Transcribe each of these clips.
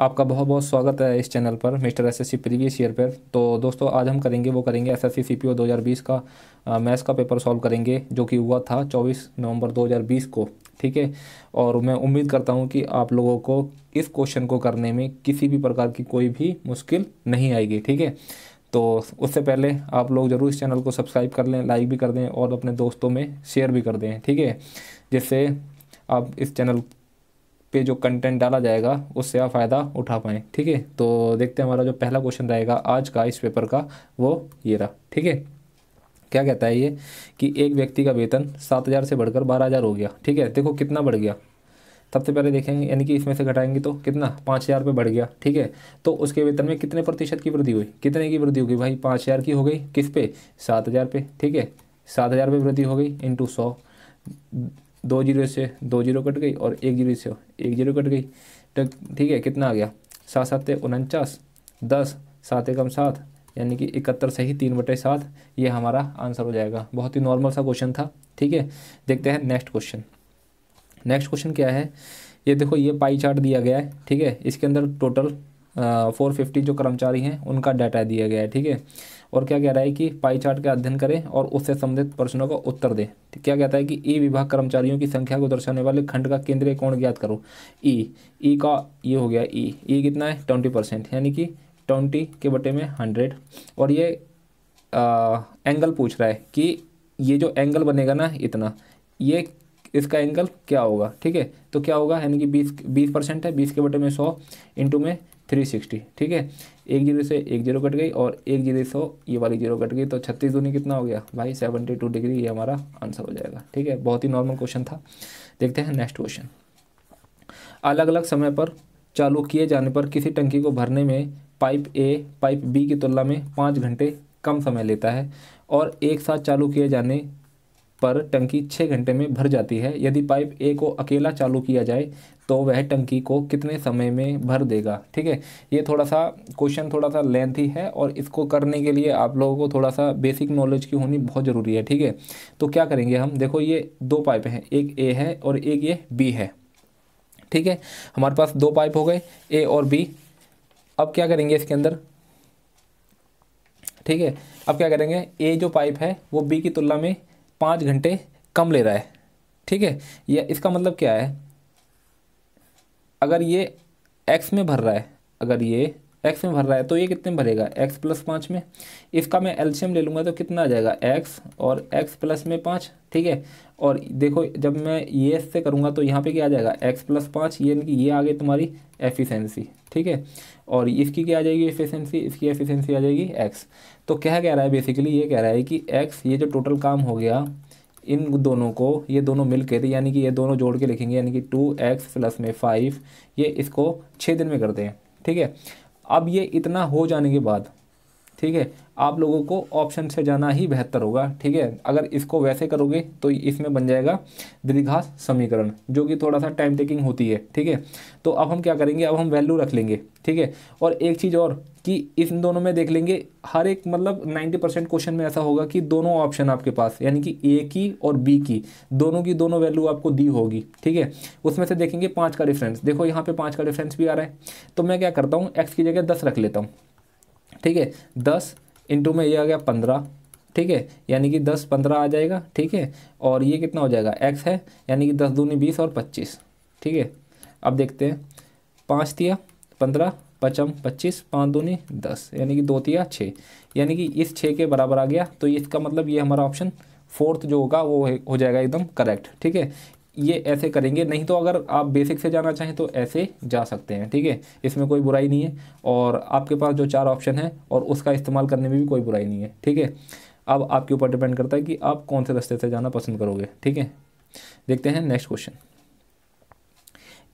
आपका बहुत बहुत स्वागत है इस चैनल पर मिस्टर एसएससी प्रीवियस ईयर पर तो दोस्तों आज हम करेंगे वो करेंगे एसएससी सीपीओ 2020 का मैथ्स का पेपर सॉल्व करेंगे जो कि हुआ था 24 नवंबर 2020 को ठीक है और मैं उम्मीद करता हूँ कि आप लोगों को इस क्वेश्चन को करने में किसी भी प्रकार की कोई भी मुश्किल नहीं आएगी ठीक है तो उससे पहले आप लोग ज़रूर इस चैनल को सब्सक्राइब कर लें लाइक भी कर दें और अपने दोस्तों में शेयर भी कर दें ठीक है जिससे आप इस चैनल पे जो कंटेंट डाला जाएगा उससे आप फ़ायदा उठा पाएँ ठीक है तो देखते हैं हमारा जो पहला क्वेश्चन रहेगा आज का इस पेपर का वो ये रहा ठीक है क्या कहता है ये कि एक व्यक्ति का वेतन सात हज़ार से बढ़कर बारह हज़ार हो गया ठीक है देखो कितना बढ़ गया सबसे पहले देखेंगे यानी कि इसमें से घटाएंगे तो कितना पाँच हज़ार पर बढ़ गया ठीक है तो उसके वेतन में कितने प्रतिशत की वृद्धि हुई कितने की वृद्धि होगी भाई पाँच हज़ार की हो गई किस पे सात हज़ार पे ठीक है सात हज़ार पे वृद्धि हो गई इंटू सौ दो जीरो से दो जीरो कट गई और एक जीरो से एक जीरो कट गई तो ठीक है कितना आ गया सात सात उनचास दस सात एकम सात यानी कि इकहत्तर सही तीन बटे सात ये हमारा आंसर हो जाएगा बहुत ही नॉर्मल सा क्वेश्चन था ठीक है देखते हैं नेक्स्ट क्वेश्चन नेक्स्ट क्वेश्चन क्या है ये देखो ये पाई चार्ट दिया गया है ठीक है इसके अंदर टोटल फोर फिफ्टी जो कर्मचारी हैं उनका डाटा दिया गया है ठीक है और क्या कह रहा है कि पाई चार्ट का अध्ययन करें और उससे संबंधित प्रश्नों का उत्तर दें क्या कहता है कि ई e विभाग कर्मचारियों की संख्या को दर्शाने वाले खंड का केंद्रीय कोण ज्ञात करो ई e, ई e का ये हो गया ई ई कितना है ट्वेंटी परसेंट यानी कि ट्वेंटी के बटे में हंड्रेड और ये आ, एंगल पूछ रहा है कि ये जो एंगल बनेगा ना इतना ये इसका एंगल क्या होगा ठीक है तो क्या होगा यानी कि बीस बीस परसेंट है बीस के बटे में सौ इंटू में थ्री सिक्सटी ठीक है एक जीरो से एक जीरो कट गई और एक जीरो से ये वाली जीरो कट गई तो छत्तीस दूनी कितना हो गया भाई सेवेंटी टू डिग्री ये हमारा आंसर हो जाएगा ठीक है बहुत ही नॉर्मल क्वेश्चन था देखते हैं नेक्स्ट क्वेश्चन अलग अलग समय पर चालू किए जाने पर किसी टंकी को भरने में पाइप ए पाइप बी की तुलना में पाँच घंटे कम समय लेता है और एक साथ चालू किए जाने पर टंकी छः घंटे में भर जाती है यदि पाइप ए को अकेला चालू किया जाए तो वह टंकी को कितने समय में भर देगा ठीक है ये थोड़ा सा क्वेश्चन थोड़ा सा लेंथी है और इसको करने के लिए आप लोगों को थोड़ा सा बेसिक नॉलेज की होनी बहुत ज़रूरी है ठीक है तो क्या करेंगे हम देखो ये दो पाइप हैं एक ए है और एक ये बी है ठीक है हमारे पास दो पाइप हो गए ए और बी अब क्या करेंगे इसके अंदर ठीक है अब क्या करेंगे ए जो पाइप है वो बी की तुलना में पाँच घंटे कम ले रहा है ठीक है या इसका मतलब क्या है अगर ये एक्स में भर रहा है अगर ये एक्स में भर रहा है तो ये कितने में भरेगा एक्स प्लस पाँच में इसका मैं एल्शियम ले लूँगा तो कितना आ जाएगा एक्स और एक्स प्लस में पाँच ठीक है और देखो जब मैं ये से करूँगा तो यहाँ पे क्या आ जाएगा एक्स प्लस पाँच ये इनकी ये आ गई तुम्हारी एफिशेंसी ठीक है और इसकी क्या आ जाएगी एफिशेंसी इसकी एफिशेंसी आ जाएगी एक्स तो क्या कह रहा है बेसिकली ये कह रहा है कि एक्स ये जो टोटल काम हो गया इन दोनों को ये दोनों मिल के तो यानी कि ये दोनों जोड़ के लिखेंगे यानी कि टू एक्स प्लस में फाइव ये इसको छः दिन में करते हैं ठीक है अब ये इतना हो जाने के बाद ठीक है आप लोगों को ऑप्शन से जाना ही बेहतर होगा ठीक है अगर इसको वैसे करोगे तो इसमें बन जाएगा दीर्घास समीकरण जो कि थोड़ा सा टाइम टेकिंग होती है ठीक है तो अब हम क्या करेंगे अब हम वैल्यू रख लेंगे ठीक है और एक चीज़ और कि इन दोनों में देख लेंगे हर एक मतलब 90 परसेंट क्वेश्चन में ऐसा होगा कि दोनों ऑप्शन आपके पास यानी कि ए की और बी की दोनों की दोनों वैल्यू आपको दी होगी ठीक है उसमें से देखेंगे पाँच का डिफरेंस देखो यहाँ पे पाँच का डिफरेंस भी आ रहा है तो मैं क्या करता हूँ एक्स की जगह दस रख लेता हूँ ठीक है दस इंटू में ये आ गया पंद्रह ठीक है यानी कि दस पंद्रह आ जाएगा ठीक है और ये कितना हो जाएगा एक्स है यानी कि दस दूनी बीस और पच्चीस ठीक है अब देखते हैं पाँच दिया पंद्रह पचम पच्चीस पाँच दो नहीं दस यानी कि दो तिया छः यानी कि इस छः के बराबर आ गया तो इसका मतलब ये हमारा ऑप्शन फोर्थ जो होगा वो हो जाएगा एकदम करेक्ट ठीक है ये ऐसे करेंगे नहीं तो अगर आप बेसिक से जाना चाहें तो ऐसे जा सकते हैं ठीक है इसमें कोई बुराई नहीं है और आपके पास जो चार ऑप्शन है और उसका इस्तेमाल करने में भी कोई बुराई नहीं है ठीक है अब आपके ऊपर डिपेंड करता है कि आप कौन से रास्ते से जाना पसंद करोगे ठीक है देखते हैं next question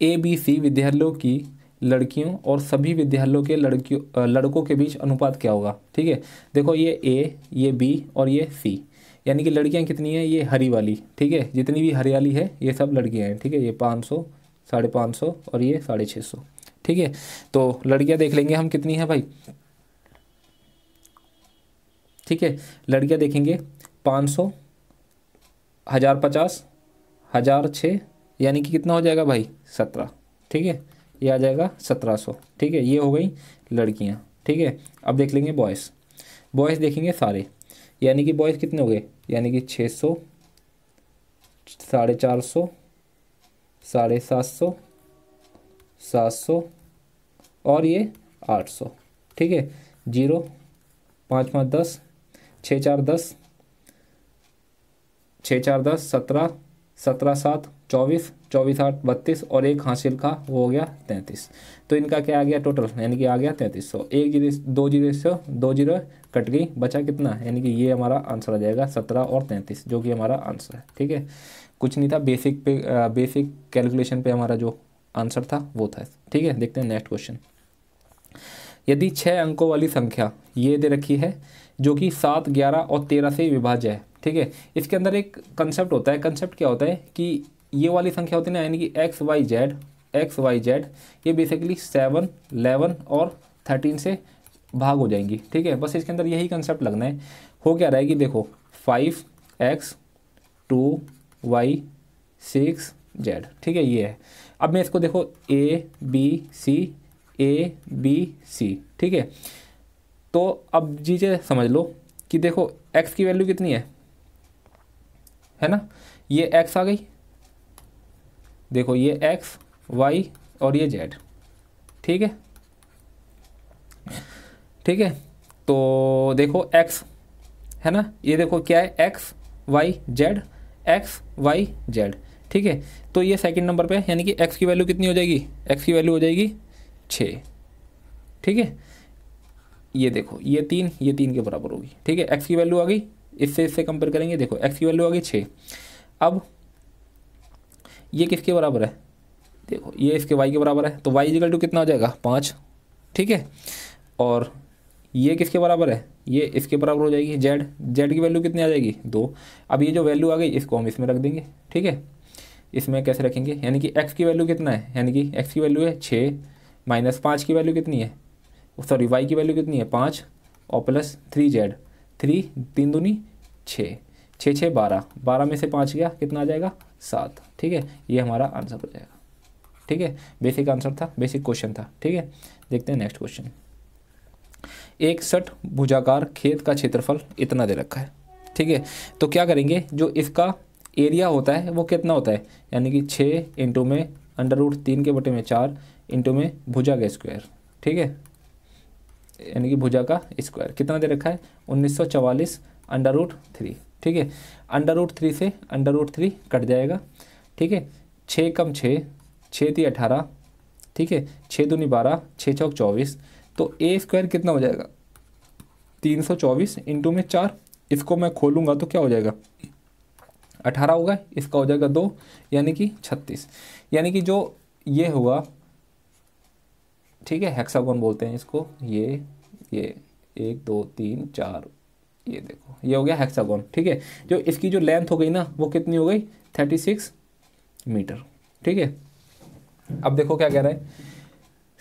A B C विद्यालयों की लड़कियों और सभी विद्यालयों के लड़कियों लड़कों के बीच अनुपात क्या होगा ठीक है देखो ये ए ये बी और ये सी यानी कि लड़कियाँ कितनी हैं ये हरी वाली ठीक है जितनी भी हरियाली है ये सब लड़कियाँ हैं ठीक है ये पाँच सौ साढ़े पाँच सौ और ये साढ़े छः सौ ठीक है तो लड़कियाँ देख लेंगे हम कितनी हैं भाई ठीक है लड़कियाँ देखेंगे पाँच सौ हज़ार पचास हज़ार छः यानी कि कितना हो जाएगा भाई सत्रह ठीक है ये आ जाएगा सत्रह सौ ठीक है ये हो गई लड़कियाँ ठीक है अब देख लेंगे बॉयज़ बॉयज़ देखेंगे सारे यानी कि बॉयज़ कितने हो गए यानी कि छः सौ साढ़े चार सौ साढ़े सात सौ सात सौ और ये आठ सौ ठीक है जीरो पाँच पाँच दस छः चार दस छः चार दस सत्रह सत्रह सात चौबीस चौबीस आठ बत्तीस और एक हासिल का वो हो गया तैंतीस तो इनका क्या आ गया टोटल यानी कि आ गया तैंतीस सौ एक जीरो दो जीरो से दो जीरो कट गई बचा कितना यानी कि ये हमारा आंसर आ जाएगा सत्रह और तैंतीस जो कि हमारा आंसर है ठीक है कुछ नहीं था बेसिक पे बेसिक कैलकुलेशन पे हमारा जो आंसर था वो था ठीक है देखते हैं नेक्स्ट क्वेश्चन यदि छः अंकों वाली संख्या ये दे रखी है जो कि सात ग्यारह और तेरह से विभाज्य है ठीक है इसके अंदर एक कंसेप्ट होता है कंसेप्ट क्या होता है कि ये वाली संख्या होती है ना यानी कि x y z x y z ये बेसिकली सेवन एलेवन और थर्टीन से भाग हो जाएंगी ठीक है बस इसके अंदर यही कंसेप्ट लगना है हो क्या रहा है कि देखो five x two y six z ठीक है ये है अब मैं इसको देखो ए बी सी ए बी सी ठीक है तो अब जीजे समझ लो कि देखो एक्स की वैल्यू कितनी है है ना ये एक्स आ गई देखो ये एक्स वाई और ये जेड ठीक है ठीक है तो देखो एक्स है ना ये देखो क्या है x y z x y z ठीक है तो ये सेकंड नंबर पे यानी कि एक्स की वैल्यू कितनी हो जाएगी एक्स की वैल्यू हो जाएगी छ ठीक है ये देखो ये तीन ये तीन के बराबर होगी ठीक है एक्स की वैल्यू आ गई इससे इससे कंपेयर करेंगे देखो एक्स की वैल्यू आ गई छः अब ये किसके बराबर है देखो ये इसके वाई के बराबर है तो वाई इजिकल टू कितना हो जाएगा पाँच ठीक है और ये किसके बराबर है ये इसके बराबर हो जाएगी जेड जेड की वैल्यू कितनी आ जाएगी दो अब ये जो वैल्यू आ गई इसको हम इसमें रख देंगे ठीक है इसमें कैसे रखेंगे यानी कि एक्स की वैल्यू कितना है यानी कि एक्स की वैल्यू है छः माइनस पाँच की वैल्यू कितनी है सॉरी वाई की वैल्यू कितनी है पाँच और प्लस थ्री जेड थ्री तीन दूनी छः छः छः बारह बारह में से पाँच गया कितना आ जाएगा सात ठीक है ये हमारा आंसर हो जाएगा ठीक है बेसिक आंसर था बेसिक क्वेश्चन था ठीक है देखते हैं नेक्स्ट क्वेश्चन एक सठ भुजाकार खेत का क्षेत्रफल इतना दे रखा है ठीक है तो क्या करेंगे जो इसका एरिया होता है वो कितना होता है यानी कि छः इंटू में अंडर रूट तीन के बटे में चार इंटू में भुजा का स्क्वायर ठीक है यानी कि भुजा का स्क्वायर कितना दे रखा है उन्नीस सौ चवालीस अंडर रूट थ्री ठीक है अंडर रूट थ्री से अंडर रूट थ्री कट जाएगा ठीक है छः कम छः छः ती अठारह ठीक है छः दूनी बारह छः चौक चौबीस तो ए स्क्वायर कितना हो जाएगा तीन सौ चौबीस इंटू में चार इसको मैं खोलूँगा तो क्या हो जाएगा अठारह होगा इसका हो जाएगा दो यानी कि छत्तीस यानी कि जो ये हुआ ठीक है हेक्सागोन बोलते हैं इसको ये ये एक दो तीन चार ये देखो ये हो गया हेक्सागोन ठीक है जो इसकी जो लेंथ हो गई ना वो कितनी हो गई थर्टी सिक्स मीटर ठीक है अब देखो क्या कह रहा है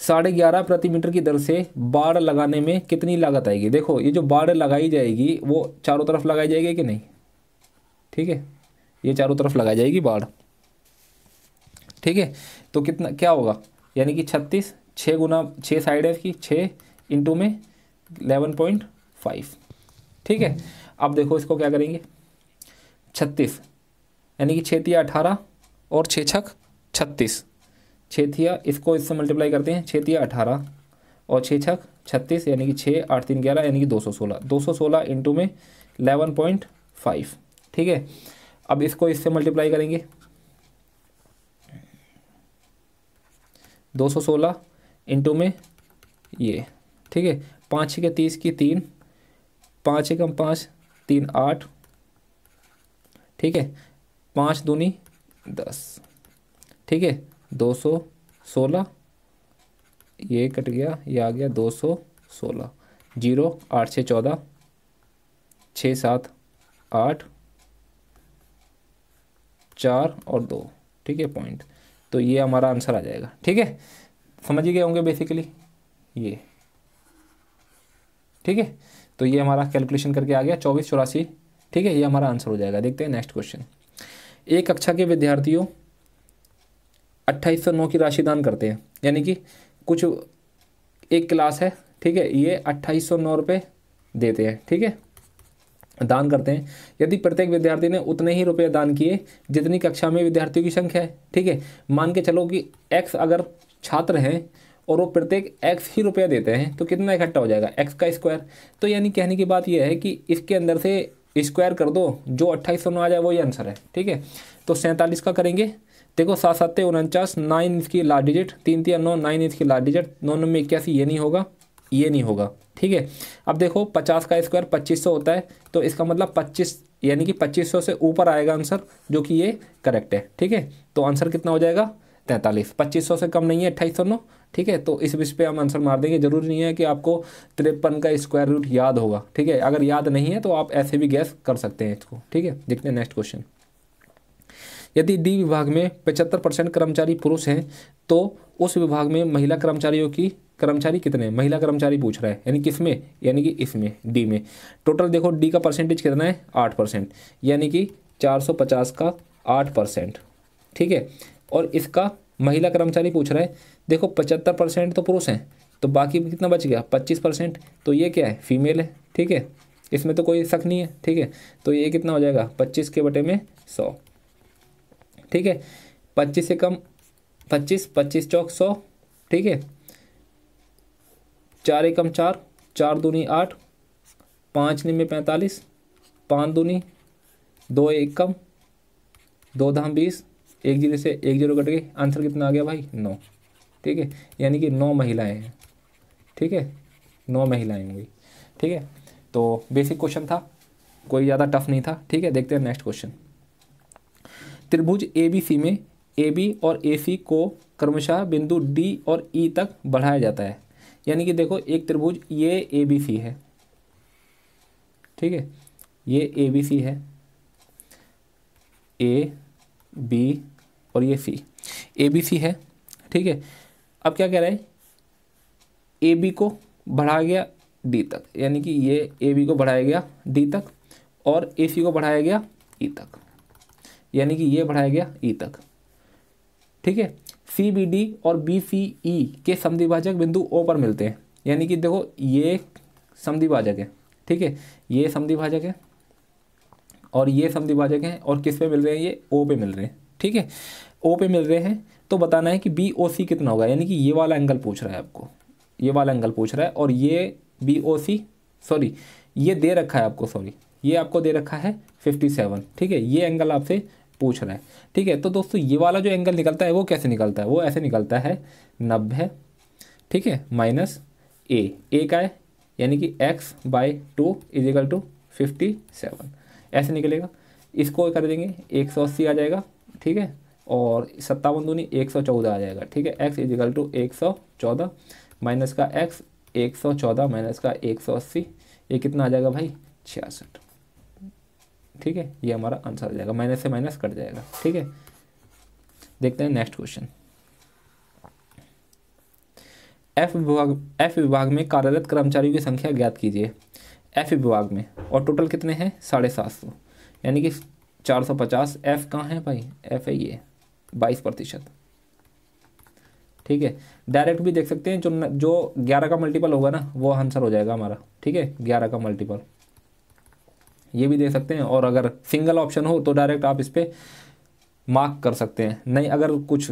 साढ़े ग्यारह प्रति मीटर की दर से बाड़ लगाने में कितनी लागत आएगी देखो ये जो बाड़ लगाई जाएगी वो चारों तरफ लगाई जाएगी कि नहीं ठीक है ये चारों तरफ लगाई जाएगी बाड़ ठीक है तो कितना क्या होगा यानी कि छत्तीस छः गुना छः साइड है इसकी छः इंटू में एलेवन पॉइंट फाइव ठीक है अब देखो इसको क्या करेंगे छत्तीस यानी कि छिया अठारह और छः छक छत्तीस छिया इसको इससे मल्टीप्लाई करते हैं छिया अठारह और छः छक छत्तीस यानी कि छः आठ तीन ग्यारह यानी कि दो सौ सोलह दो सौ सोलह इंटू में एलेवन पॉइंट फाइव ठीक है अब इसको इससे मल्टीप्लाई करेंगे दो सौ सोलह इंटू में ये ठीक है पाँच के तीस की तीन पाँच एकम पाँच तीन आठ ठीक है पाँच दूनी दस ठीक है दो सौ सोलह ये कट गया ये आ गया दो सौ सोलह जीरो आठ छः चौदह छः सात आठ चार और दो ठीक है पॉइंट तो ये हमारा आंसर आ जाएगा ठीक है समझ ही गए होंगे बेसिकली ये ठीक है तो ये हमारा कैलकुलेशन करके आ गया चौबीस चौरासी ठीक है ये हमारा आंसर हो जाएगा देखते हैं नेक्स्ट क्वेश्चन एक कक्षा के विद्यार्थियों अट्ठाईस सौ नौ की राशि दान करते हैं यानी कि कुछ एक क्लास है ठीक है ये अट्ठाईस सौ नौ रुपये देते हैं ठीक है दान करते हैं यदि प्रत्येक विद्यार्थी ने उतने ही रुपये दान किए जितनी कक्षा में विद्यार्थियों की संख्या है ठीक है मान के चलो कि एक्स अगर छात्र हैं और वो प्रत्येक एक्स ही रुपया देते हैं तो कितना इकट्ठा हो जाएगा एक्स का स्क्वायर तो यानी कहने की बात यह है कि इसके अंदर से स्क्वायर कर दो जो अट्ठाईस सौ आ जाए वही आंसर है ठीक है तो सैंतालीस का करेंगे देखो सात सात उनचास नाइन इसकी लास्ट डिजिट तीन तीन नौ नाइन इसकी लास्ट डिजिट नौ नौ में इक्यासी ये नहीं होगा ये नहीं होगा ठीक है अब देखो पचास का स्क्वायर पच्चीस सौ होता है तो इसका मतलब पच्चीस यानी कि पच्चीस सौ से ऊपर आएगा आंसर जो कि ये करेक्ट है ठीक है तो आंसर कितना हो जाएगा तैंतालीस पच्चीस सौ से कम नहीं है अट्ठाईस सौ नौ ठीक है तो इस विषय पे हम आंसर मार देंगे जरूरी नहीं है कि आपको तिरपन का स्क्वायर रूट याद होगा ठीक है अगर याद नहीं है तो आप ऐसे भी गैस कर सकते हैं इसको ठीक है देखते हैं नेक्स्ट क्वेश्चन यदि डी विभाग में पचहत्तर परसेंट कर्मचारी पुरुष हैं तो उस विभाग में महिला कर्मचारियों की कर्मचारी कितने महिला कर्मचारी पूछ रहा है यानी किस में यानी कि इसमें डी में टोटल देखो डी का परसेंटेज कितना है आठ परसेंट यानी कि चार सौ पचास का आठ परसेंट ठीक है और इसका महिला कर्मचारी पूछ रहा है देखो पचहत्तर परसेंट तो पुरुष हैं तो बाकी कितना बच गया पच्चीस परसेंट तो ये क्या है फीमेल है ठीक है इसमें तो कोई शक नहीं है ठीक है तो ये कितना हो जाएगा पच्चीस के बटे में सौ ठीक है पच्चीस से कम पच्चीस पच्चीस चौक सौ ठीक है चार एकम चार चार दूनी आठ पाँच निम्न पैंतालीस पाँच दूनी दो एकम दो धाम बीस एक जीरो से एक जीरो कट गई आंसर कितना आ गया भाई नौ ठीक है यानी कि नौ महिलाएं हैं ठीक है नौ महिलाएं होंगी ठीक है तो बेसिक क्वेश्चन था कोई ज़्यादा टफ नहीं था ठीक है देखते हैं नेक्स्ट क्वेश्चन त्रिभुज ए बी सी में ए बी और ए सी को क्रमशः बिंदु डी और ई e तक बढ़ाया जाता है यानी कि देखो एक त्रिभुज ये ए बी सी है ठीक है ये ए बी सी है ए बी और ये सी ए बी सी है ठीक है अब क्या कह रहा है ए बी को बढ़ाया गया डी तक यानी कि ये ए बी को बढ़ाया गया डी तक और ए सी को बढ़ाया गया ई e तक यानी कि ये बढ़ाया गया ई e तक ठीक है सी बी डी और बी सी ई के समिभाजक बिंदु ओ पर मिलते हैं यानी कि देखो ये समद्विभाजक है ठीक है ये समद्विभाजक है और ये समद्विभाजक हैं और किस पे मिल रहे हैं ये ओ पे मिल रहे हैं ठीक है ओ पे मिल रहे हैं तो बताना है कि बी ओ सी कितना होगा यानी कि ये वाला एंगल पूछ रहा है आपको ये वाला एंगल पूछ रहा है और ये बी ओ सी सॉरी ये दे रखा है आपको सॉरी ये आपको दे रखा है फिफ्टी सेवन ठीक है ये एंगल आपसे पूछ रहा है ठीक है तो दोस्तों ये वाला जो एंगल निकलता है वो कैसे निकलता है वो ऐसे निकलता है नब्बे ठीक है माइनस ए ए का है यानी कि x by two equal to fifty seven ऐसे निकलेगा इसको कर देंगे एक सौ अस्सी आ जाएगा ठीक है और सत्तावन दूनी एक सौ चौदह आ जाएगा ठीक है एक्स इजिकल टू एक सौ चौदह माइनस का एक्स एक सौ चौदह माइनस का एक सौ अस्सी ये कितना आ जाएगा भाई छियासठ ठीक है ये हमारा आंसर आ जाएगा माइनस से माइनस कट जाएगा ठीक है देखते हैं नेक्स्ट क्वेश्चन एफ विभाग एफ विभाग में कार्यरत कर्मचारियों की संख्या ज्ञात कीजिए एफ विभाग में और टोटल कितने हैं साढ़े सात सौ यानी कि चार सौ पचास एफ कहाँ है भाई एफ है ये बाईस प्रतिशत ठीक है डायरेक्ट भी देख सकते हैं जो जो ग्यारह का मल्टीपल होगा ना वो आंसर हो जाएगा हमारा ठीक है ग्यारह का मल्टीपल ये भी देख सकते हैं और अगर सिंगल ऑप्शन हो तो डायरेक्ट आप इस पर मार्क कर सकते हैं नहीं अगर कुछ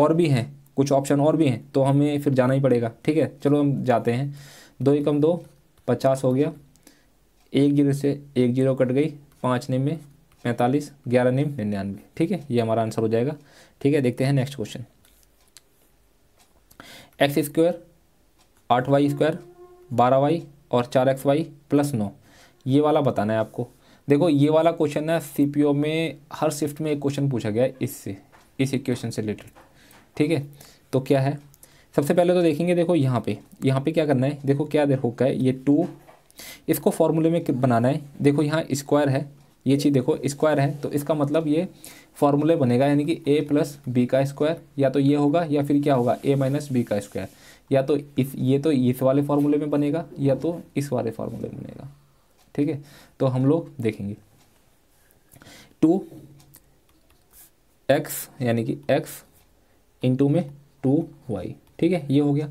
और भी हैं कुछ ऑप्शन और भी हैं तो हमें फिर जाना ही पड़ेगा ठीक है चलो हम जाते हैं दो एकम दो पचास हो गया एक जीरो से एक जीरो कट गई पाँच में पैंतालीस ग्यारह निम निन्यानवे ठीक है ये हमारा आंसर हो जाएगा ठीक है देखते हैं नेक्स्ट क्वेश्चन एक्स स्क्वायर आठ वाई स्क्वायर बारह वाई और चार एक्स वाई प्लस नौ ये वाला बताना है आपको देखो ये वाला क्वेश्चन है ओ में हर शिफ्ट में एक क्वेश्चन पूछा गया है इससे इस इक्वेशन से रिलेटेड ठीक है तो क्या है सबसे पहले तो देखेंगे देखो यहाँ पे यहाँ पे क्या करना है देखो क्या देखो क्या है ये टू इसको फॉर्मूले में बनाना है देखो यहाँ स्क्वायर है ये चीज़ देखो स्क्वायर है तो इसका मतलब ये फॉर्मूले बनेगा यानी कि ए प्लस बी का स्क्वायर या तो ये होगा या फिर क्या होगा ए माइनस बी का स्क्वायर या तो इस ये तो इस वाले फार्मूले में बनेगा या तो इस वाले फार्मूले में बनेगा ठीक है तो हम लोग देखेंगे टू एक्स यानी कि एक्स इंटू में टू वाई ठीक है ये हो गया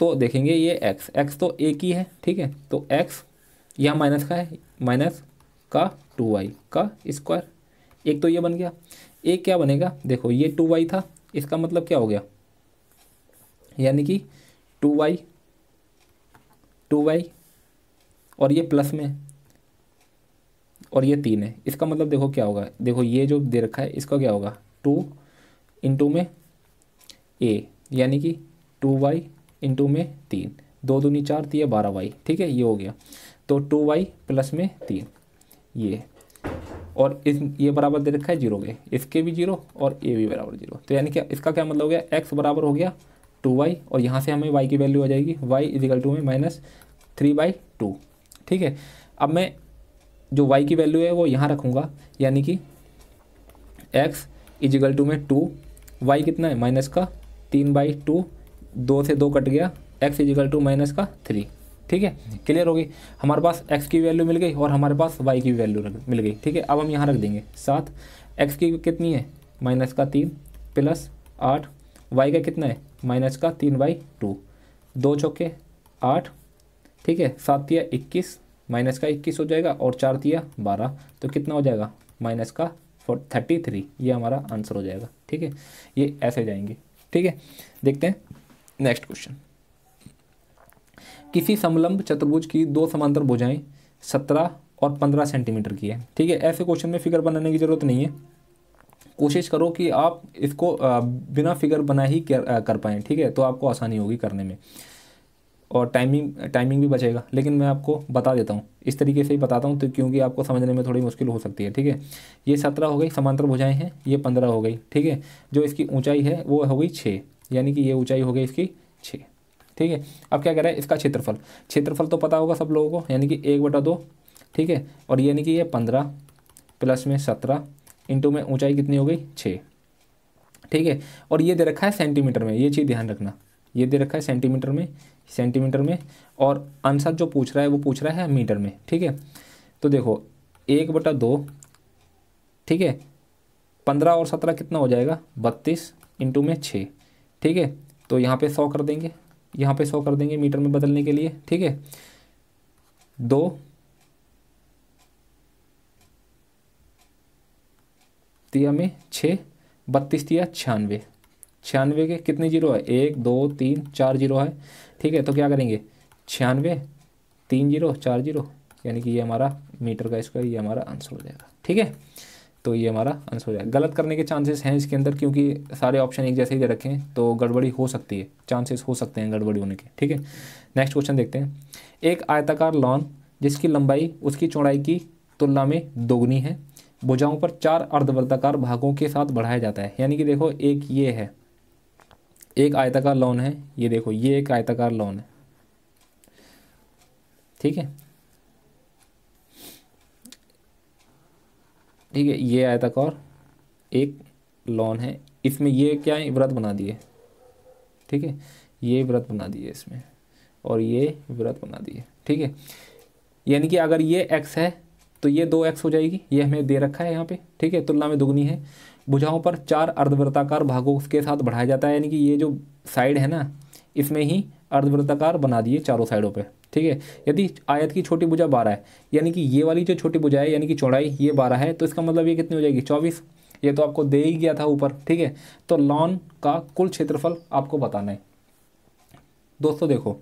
तो देखेंगे ये एक्स एक्स तो एक ही है ठीक है तो एक्स यह माइनस का है माइनस का टू वाई का स्क्वायर एक तो ये बन गया एक क्या बनेगा देखो ये टू वाई था इसका मतलब क्या हो गया यानी कि टू वाई टू वाई और ये प्लस में और ये तीन है इसका मतलब देखो क्या होगा देखो ये जो दे रखा है इसका क्या होगा टू इंटू में ए यानी कि टू वाई इंटू में तीन दो दूनी चार तीन तो बारह वाई ठीक है ये हो गया तो टू वाई प्लस में तीन ये और इस ये बराबर दे रखा है जीरो के इसके भी जीरो और ए भी बराबर जीरो तो यानी कि इसका क्या मतलब हो गया एक्स बराबर हो गया टू वाई और यहाँ से हमें वाई की वैल्यू आ जाएगी वाई इजिकल टू में माइनस थ्री बाई टू ठीक है अब मैं जो वाई की वैल्यू है वो यहाँ रखूँगा यानी कि एक्स इजिकल टू में टू वाई कितना है माइनस का तीन बाई टू दो से दो कट गया एक्स इजिकल टू माइनस का थ्री ठीक है क्लियर हो गई हमारे पास एक्स की वैल्यू मिल गई और हमारे पास वाई की वैल्यू मिल गई ठीक है अब हम यहाँ रख देंगे सात एक्स की कितनी है माइनस का तीन प्लस आठ वाई का कितना है माइनस का तीन बाई टू दो चौके आठ ठीक है सात दिया इक्कीस माइनस का इक्कीस हो जाएगा और चार दिया बारह तो कितना हो जाएगा माइनस का फोर थर्टी थ्री ये हमारा आंसर हो जाएगा ठीक है ये ऐसे जाएंगे ठीक है देखते हैं नेक्स्ट क्वेश्चन किसी समलंब चतुर्भुज की दो समांतर भुजाएं सत्रह और पंद्रह सेंटीमीटर की है ठीक है ऐसे क्वेश्चन में फिगर बनाने की ज़रूरत नहीं है कोशिश करो कि आप इसको बिना फिगर बना ही कर पाएँ ठीक है तो आपको आसानी होगी करने में और टाइमिंग टाइमिंग भी बचेगा लेकिन मैं आपको बता देता हूँ इस तरीके से ही बताता हूँ तो क्योंकि आपको समझने में थोड़ी मुश्किल हो सकती है ठीक है ये सत्रह हो गई समांतर भुजाएं हैं ये पंद्रह हो गई ठीक है जो इसकी ऊंचाई है वो हो गई छः यानी कि ये ऊंचाई हो गई इसकी छः ठीक है अब क्या कह रहा है इसका क्षेत्रफल क्षेत्रफल तो पता होगा सब लोगों को यानी कि एक बटा दो ठीक है और यानी कि ये पंद्रह प्लस में सत्रह इंटू में ऊंचाई कितनी हो गई छः ठीक है और ये दे रखा है सेंटीमीटर में ये चीज़ ध्यान रखना ये दे रखा है सेंटीमीटर में सेंटीमीटर में और आंसर जो पूछ रहा है वो पूछ रहा है मीटर में ठीक है तो देखो एक बटा दो ठीक है पंद्रह और सत्रह कितना हो जाएगा बत्तीस इंटू में छः ठीक है तो यहाँ पे सौ कर देंगे यहाँ पे सौ कर देंगे मीटर में बदलने के लिए ठीक है दो तिया में छः बत्तीस तिया छियानवे छियानवे के कितने जीरो है एक दो तीन चार जीरो है ठीक है तो क्या करेंगे छियानवे तीन जीरो चार जीरो यानी कि ये हमारा मीटर का इसका ये हमारा आंसर हो जाएगा ठीक है तो ये हमारा आंसर हो जाएगा गलत करने के चांसेस हैं इसके अंदर क्योंकि सारे ऑप्शन एक जैसे ही दे रखे हैं तो गड़बड़ी हो सकती है चांसेस हो सकते हैं गड़बड़ी होने के ठीक है नेक्स्ट क्वेश्चन देखते हैं एक आयताकार लॉन जिसकी लंबाई उसकी चौड़ाई की तुलना में दोगुनी है भुजाओं पर चार अर्धवर्ताकार भागों के साथ बढ़ाया जाता है यानी कि देखो एक ये है एक आयताकार लॉन है ये देखो ये एक आयताकार लॉन है ठीक है ठीक है ये और एक लॉन है इसमें ये क्या है व्रत बना दिए ठीक है ये व्रत बना दिए इसमें और ये व्रत बना दिए ठीक है यानी कि अगर ये एक्स है तो ये दो एक्स हो जाएगी ये हमें दे रखा है यहाँ पे ठीक है तुलना में दुगनी है भुजाओं पर चार अर्धवृत्ताकार भागों के साथ बढ़ाया जाता है यानी कि ये जो साइड है ना इसमें ही अर्धवृत्ताकार बना दिए चारों साइडों पे ठीक है यदि आयत की छोटी भुजा बारह है यानी कि ये वाली जो छोटी भुजा है यानी कि चौड़ाई ये बारह है तो इसका मतलब ये कितनी हो जाएगी चौबीस ये तो आपको दे ही गया था ऊपर ठीक है तो लॉन का कुल क्षेत्रफल आपको बताना है दोस्तों देखो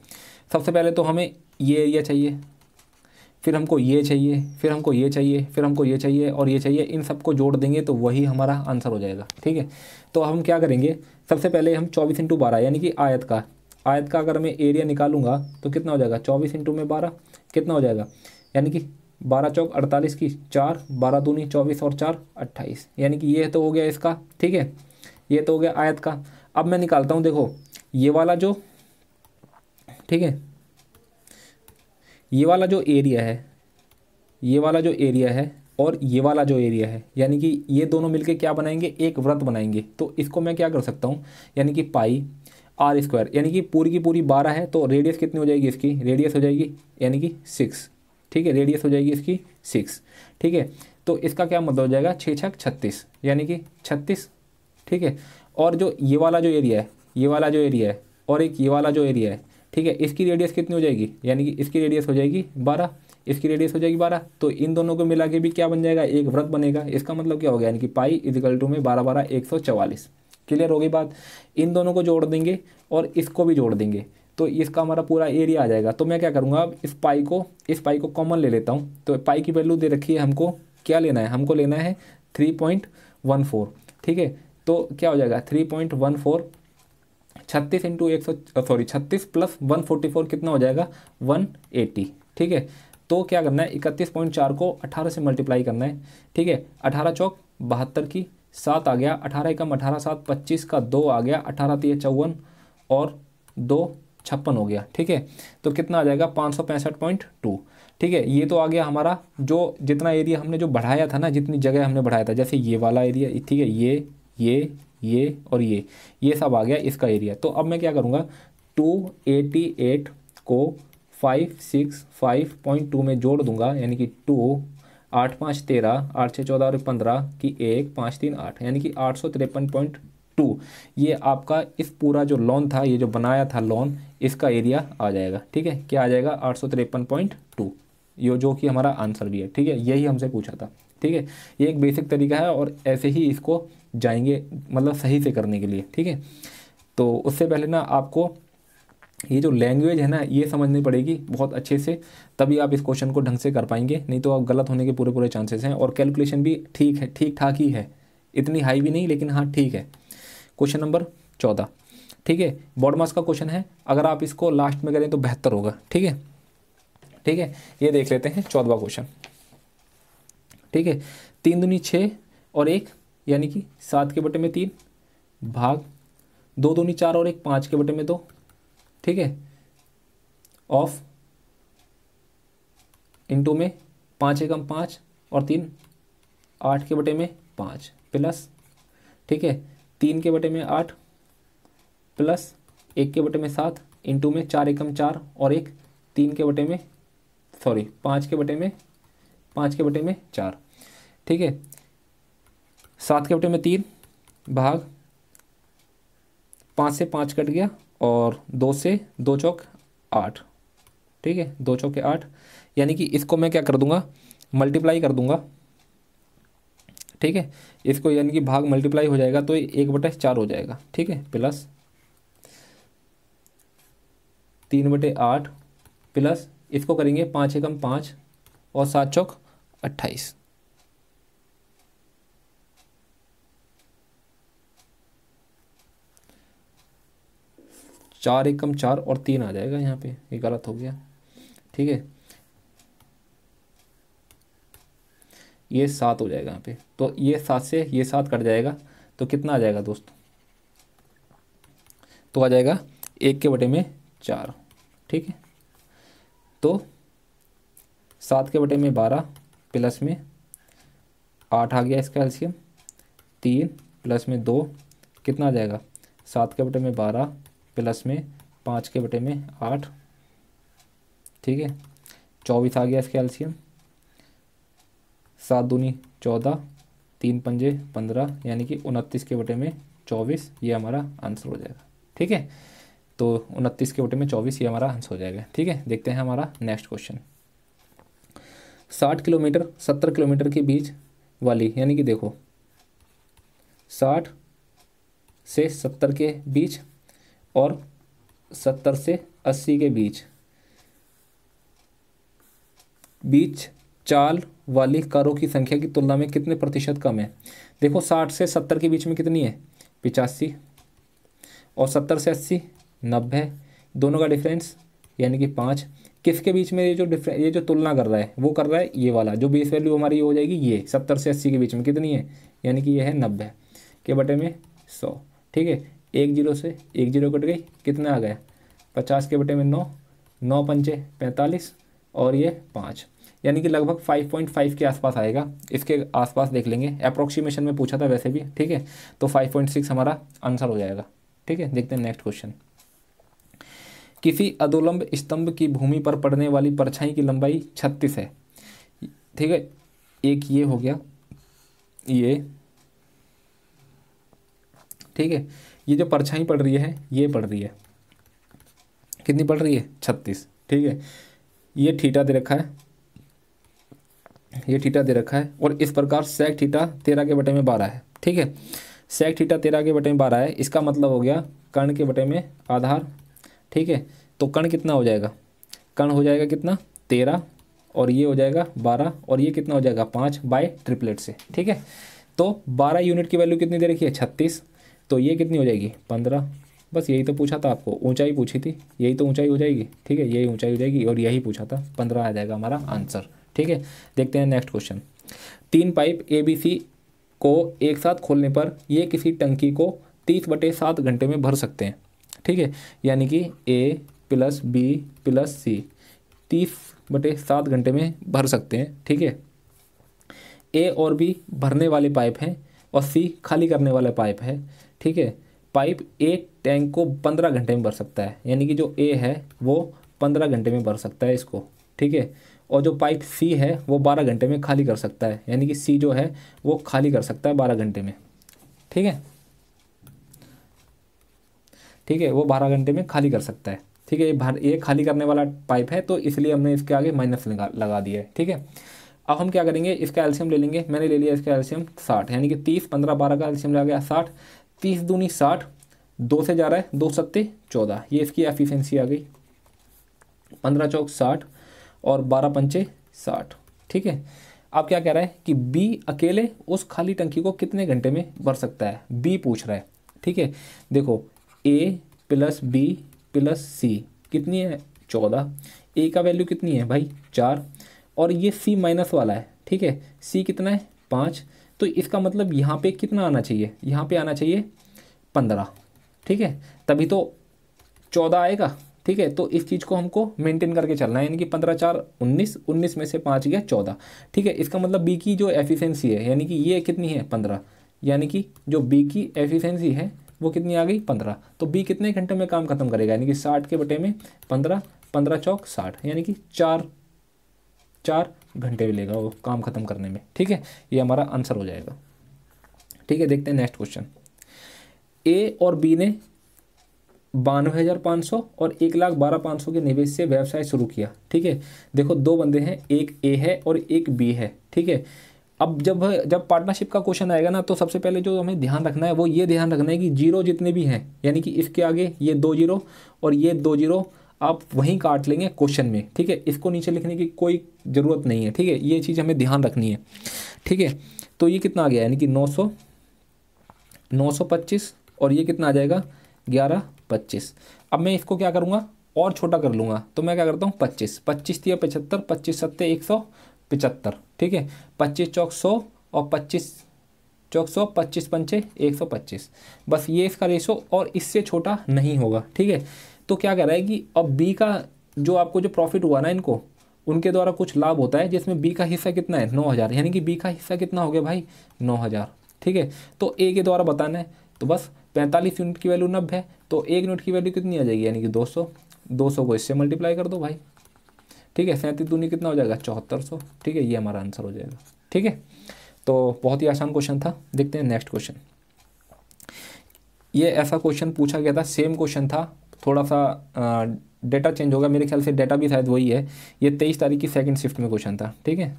सबसे पहले तो हमें ये एरिया चाहिए फिर हमको ये चाहिए फिर हमको ये चाहिए फिर हमको ये चाहिए और ये चाहिए इन सबको जोड़ देंगे तो वही हमारा आंसर हो जाएगा ठीक है तो हम क्या करेंगे सबसे पहले हम चौबीस इंटू बारह यानी कि आयत का आयत का अगर मैं एरिया निकालूंगा तो कितना हो जाएगा चौबीस इंटू में बारह कितना हो जाएगा यानी कि बारह चौक अड़तालीस की चार बारह दूनी चौबीस और चार अट्ठाईस यानी कि ये तो हो गया इसका ठीक है ये तो हो गया आयत का अब मैं निकालता हूँ देखो ये वाला जो ठीक है ये वाला जो एरिया है ये वाला जो एरिया है और ये वाला जो एरिया है यानी कि ये दोनों मिलके क्या बनाएंगे एक व्रत बनाएंगे तो इसको मैं क्या कर सकता हूँ यानी कि पाई आर स्क्वायर यानी कि पूरी की पूरी बारह है तो रेडियस कितनी हो जाएगी इसकी रेडियस हो जाएगी यानी कि सिक्स ठीक है रेडियस हो जाएगी इसकी सिक्स ठीक है तो इसका क्या मतलब हो जाएगा छः छक छत्तीस यानी कि छत्तीस ठीक है और जो ये वाला जो एरिया है ये वाला जो एरिया है और एक ये वाला जो एरिया है ठीक है इसकी रेडियस कितनी हो जाएगी यानी कि इसकी रेडियस हो जाएगी बारह इसकी रेडियस हो जाएगी बारह तो इन दोनों को मिला के भी क्या बन जाएगा एक व्रत बनेगा इसका मतलब क्या हो गया यानी कि पाई इजिकल टू में बारह बारह एक सौ चवालीस क्लियर होगी बात इन दोनों को जोड़ देंगे और इसको भी जोड़ देंगे तो इसका हमारा पूरा एरिया आ जाएगा तो मैं क्या करूँगा अब इस पाई को इस पाई को कॉमन ले लेता हूँ तो पाई की वैल्यू दे रखी है हमको क्या लेना है हमको लेना है थ्री पॉइंट वन फोर ठीक है तो क्या हो जाएगा थ्री पॉइंट वन फोर छत्तीस इंटू एक सौ सॉरी छत्तीस प्लस वन फोर्टी फोर कितना हो जाएगा वन एटी ठीक है तो क्या करना है इकतीस पॉइंट चार को अठारह से मल्टीप्लाई करना है ठीक है अठारह चौक बहत्तर की सात आ गया अठारह एकम अठारह सात पच्चीस का दो आ गया अठारह तीन चौवन और दो छप्पन हो गया ठीक है तो कितना आ जाएगा पाँच सौ पैंसठ पॉइंट टू ठीक है ये तो आ गया हमारा जो जितना एरिया हमने जो बढ़ाया था ना जितनी जगह हमने बढ़ाया था जैसे ये वाला एरिया ठीक है ये ये ये और ये ये सब आ गया इसका एरिया तो अब मैं क्या करूँगा टू एटी एट को five six five point two में जोड़ दूंगा यानी कि टू आठ पाँच तेरह आठ छः चौदह और पंद्रह की एक पाँच तीन आठ यानी कि आठ सौ तिरपन पॉइंट टू ये आपका इस पूरा जो लोन था ये जो बनाया था लोन इसका एरिया आ जाएगा ठीक है क्या आ जाएगा आठ सौ तिरपन पॉइंट टू ये जो कि हमारा आंसर भी है ठीक है यही हमसे पूछा था ठीक है ये एक बेसिक तरीका है और ऐसे ही इसको जाएंगे मतलब सही से करने के लिए ठीक है तो उससे पहले ना आपको ये जो लैंग्वेज है ना ये समझनी पड़ेगी बहुत अच्छे से तभी आप इस क्वेश्चन को ढंग से कर पाएंगे नहीं तो आप गलत होने के पूरे पूरे चांसेस हैं और कैलकुलेशन भी ठीक है ठीक ठाक ही है इतनी हाई भी नहीं लेकिन हाँ ठीक है क्वेश्चन नंबर चौदह ठीक है बॉड मास का क्वेश्चन है अगर आप इसको लास्ट में करें तो बेहतर होगा ठीक है ठीक है ये देख लेते हैं चौदवा क्वेश्चन ठीक है तीन दूनी छः और एक यानी कि सात के बटे में तीन भाग दो दूनी चार और एक पाँच के बटे में दो ठीक है ऑफ इंटू में पाँच एकम पाँच और तीन आठ के बटे में पाँच प्लस ठीक है तीन के बटे में आठ प्लस एक के बटे में सात इंटू में चार एकम चार और एक तीन के बटे में सॉरी पाँच के बटे में पाँच के बटे में चार ठीक है सात के बटे में तीन भाग पाँच से पाँच कट गया और दो से दो चौक आठ ठीक है दो चौके आठ यानी कि इसको मैं क्या कर दूंगा मल्टीप्लाई कर दूंगा ठीक है इसको यानी कि भाग मल्टीप्लाई हो जाएगा तो एक बटे चार हो जाएगा ठीक है प्लस तीन बटे आठ प्लस इसको करेंगे पाँच एकम पाँच और सात चौक अट्ठाईस चार एक कम चार और तीन आ जाएगा यहाँ पे ये गलत हो गया ठीक है ये सात हो जाएगा यहाँ पे तो ये सात से ये सात कट जाएगा तो कितना आ जाएगा दोस्तों तो आ जाएगा एक के बटे में चार ठीक है तो सात के बटे में बारह प्लस में आठ आ गया इसका एल्शियम तीन प्लस में दो कितना आ जाएगा सात के बटे में बारह प्लस में पाँच के बटे में आठ ठीक है चौबीस आ गया इसके एल्शियम सात दूनी चौदह तीन पंजे पंद्रह यानी कि उनतीस के बटे में चौबीस ये हमारा आंसर हो जाएगा ठीक है तो उनतीस के बटे में चौबीस ये हमारा आंसर हो जाएगा ठीक है देखते हैं हमारा नेक्स्ट क्वेश्चन साठ किलोमीटर सत्तर किलोमीटर के बीच वाली यानी कि देखो साठ से सत्तर के बीच और सत्तर से अस्सी के बीच बीच चाल वाली कारों की संख्या की तुलना में कितने प्रतिशत कम है देखो साठ से सत्तर के बीच में कितनी है पिचासी और सत्तर से अस्सी नब्बे दोनों का डिफरेंस यानी कि पाँच किसके बीच में ये जो डिफरेंस ये जो तुलना कर रहा है वो कर रहा है ये वाला जो बेस वैल्यू हमारी हो जाएगी ये सत्तर से अस्सी के बीच में कितनी है यानी कि ये है नब्बे के बटे में सौ ठीक है एक जीरो से एक जीरो कट गई कितना आ गया पचास के बटे में नौ नौ पंचे पैंतालीस और ये पाँच यानी कि लगभग 5.5 के आसपास आएगा इसके आसपास देख लेंगे अप्रोक्सीमेशन में पूछा था वैसे भी ठीक है तो 5.6 हमारा आंसर हो जाएगा ठीक है देखते हैं नेक्स्ट क्वेश्चन किसी अधोलंब स्तंभ की भूमि पर पड़ने वाली परछाई की लंबाई छत्तीस है ठीक है एक ये हो गया ये ठीक है ये जो परछाई पड़ रही है ये पड़ रही है कितनी पड़ रही है छत्तीस ठीक है ये ठीटा दे रखा है ये ठीटा दे रखा है और इस प्रकार सेक ठीटा तेरह के बटे में बारह है ठीक है सेक ठीटा तेरह के बटे में बारह है इसका मतलब हो गया कर्ण के बटे में आधार ठीक है तो कर्ण कितना हो जाएगा कर्ण हो जाएगा कितना तेरह और ये हो जाएगा बारह और ये कितना हो जाएगा पाँच बाय ट्रिपलेट से ठीक है तो बारह यूनिट की वैल्यू कितनी दे रखी है छत्तीस तो ये कितनी हो जाएगी पंद्रह बस यही तो पूछा था आपको ऊंचाई पूछी थी यही तो ऊंचाई हो जाएगी ठीक है यही ऊंचाई हो जाएगी और यही पूछा था पंद्रह आ जाएगा हमारा आंसर ठीक है देखते हैं नेक्स्ट क्वेश्चन तीन पाइप ए बी सी को एक साथ खोलने पर ये किसी टंकी को तीस बटे सात घंटे में भर सकते हैं ठीक है यानी कि ए प्लस बी प्लस सी तीस बटे सात घंटे में भर सकते हैं ठीक है ए और बी भरने वाले पाइप हैं और सी खाली करने वाला पाइप है ठीक है पाइप एक टैंक को पंद्रह घंटे में भर सकता है यानी कि जो ए है वो पंद्रह घंटे में भर सकता है इसको ठीक है और जो पाइप सी है वो बारह घंटे में खाली कर सकता है यानी कि सी जो है वो खाली कर सकता है बारह घंटे में ठीक है ठीक है वो बारह घंटे में खाली कर सकता है ठीक है ये ये खाली करने वाला पाइप है तो इसलिए हमने इसके आगे माइनस लगा लगा दिया है ठीक है अब हम क्या करेंगे इसका एल्शियम ले लेंगे मैंने ले लिया इसका एल्शियम साठ यानी कि तीस पंद्रह बारह का एल्शियम लगा गया साठ तीस दूनी साठ दो से जा रहा है दो सत्ते चौदह ये इसकी एफिशिएंसी आ गई पंद्रह चौक साठ और बारह पंचे साठ ठीक है अब क्या कह रहा है कि बी अकेले उस खाली टंकी को कितने घंटे में भर सकता है बी पूछ रहा है ठीक है देखो a plus b plus c कितनी है चौदह ए का वैल्यू कितनी है भाई चार और ये सी माइनस वाला है ठीक है सी कितना है पाँच तो इसका मतलब यहाँ पे कितना आना चाहिए यहाँ पे आना चाहिए पंद्रह ठीक है तभी तो चौदह आएगा ठीक है तो इस चीज़ को हमको मेंटेन करके चलना है यानी कि पंद्रह चार उन्नीस उन्नीस में से पाँच गया चौदह ठीक है इसका मतलब बी की जो एफिशेंसी है यानी कि ये कितनी है पंद्रह यानी कि जो बी की एफिशेंसी है वो कितनी आ गई पंद्रह तो बी कितने घंटे में काम खत्म करेगा यानी कि साठ के बटे में पंद्रह पंद्रह चौक साठ यानी कि चार चार घंटे भी लेगा वो काम ख़त्म करने में ठीक है ये हमारा आंसर हो जाएगा ठीक है देखते हैं नेक्स्ट क्वेश्चन ए और बी ने बानवे हज़ार पाँच सौ और एक लाख बारह पाँच सौ के निवेश से व्यवसाय शुरू किया ठीक है देखो दो बंदे हैं एक ए है और एक बी है ठीक है अब जब जब पार्टनरशिप का क्वेश्चन आएगा ना तो सबसे पहले जो हमें ध्यान रखना है वो ये ध्यान रखना है कि जीरो जितने भी हैं यानी कि इसके आगे ये दो जीरो और ये दो जीरो आप वहीं काट लेंगे क्वेश्चन में ठीक है इसको नीचे लिखने की कोई ज़रूरत नहीं है ठीक है ये चीज़ हमें ध्यान रखनी है ठीक है तो ये कितना आ गया यानी कि नौ सौ नौ सौ पच्चीस और ये कितना आ जाएगा ग्यारह पच्चीस अब मैं इसको क्या करूँगा और छोटा कर लूँगा तो मैं क्या करता हूँ पच्चीस पच्चीस या पचहत्तर पच्चीस सत्ते एक सौ पचहत्तर ठीक है पच्चीस चौक सौ और पच्चीस चौक सौ पच्चीस पंचे एक सौ पच्चीस बस ये इसका रेशो और इससे छोटा नहीं होगा ठीक है तो क्या कह रहा है कि अब बी का जो आपको जो प्रॉफिट हुआ ना इनको उनके द्वारा कुछ लाभ होता है जिसमें बी का हिस्सा कितना है नौ हज़ार यानी कि बी का हिस्सा कितना हो गया भाई नौ हज़ार ठीक है तो ए के द्वारा बताना है तो बस पैंतालीस यूनिट की वैल्यू नब्बे तो एक यूनिट की वैल्यू कितनी आ जाएगी यानी कि दो सौ दो सौ को इससे मल्टीप्लाई कर दो भाई ठीक है सैंतीस दूनी कितना हो जाएगा चौहत्तर सौ ठीक है ये हमारा आंसर हो जाएगा ठीक है तो बहुत ही आसान क्वेश्चन था देखते हैं नेक्स्ट क्वेश्चन ये ऐसा क्वेश्चन पूछा गया था सेम क्वेश्चन था थोड़ा सा डेटा चेंज होगा मेरे ख्याल से डेटा भी शायद वही है ये तेईस तारीख की सेकेंड शिफ्ट में क्वेश्चन था ठीक है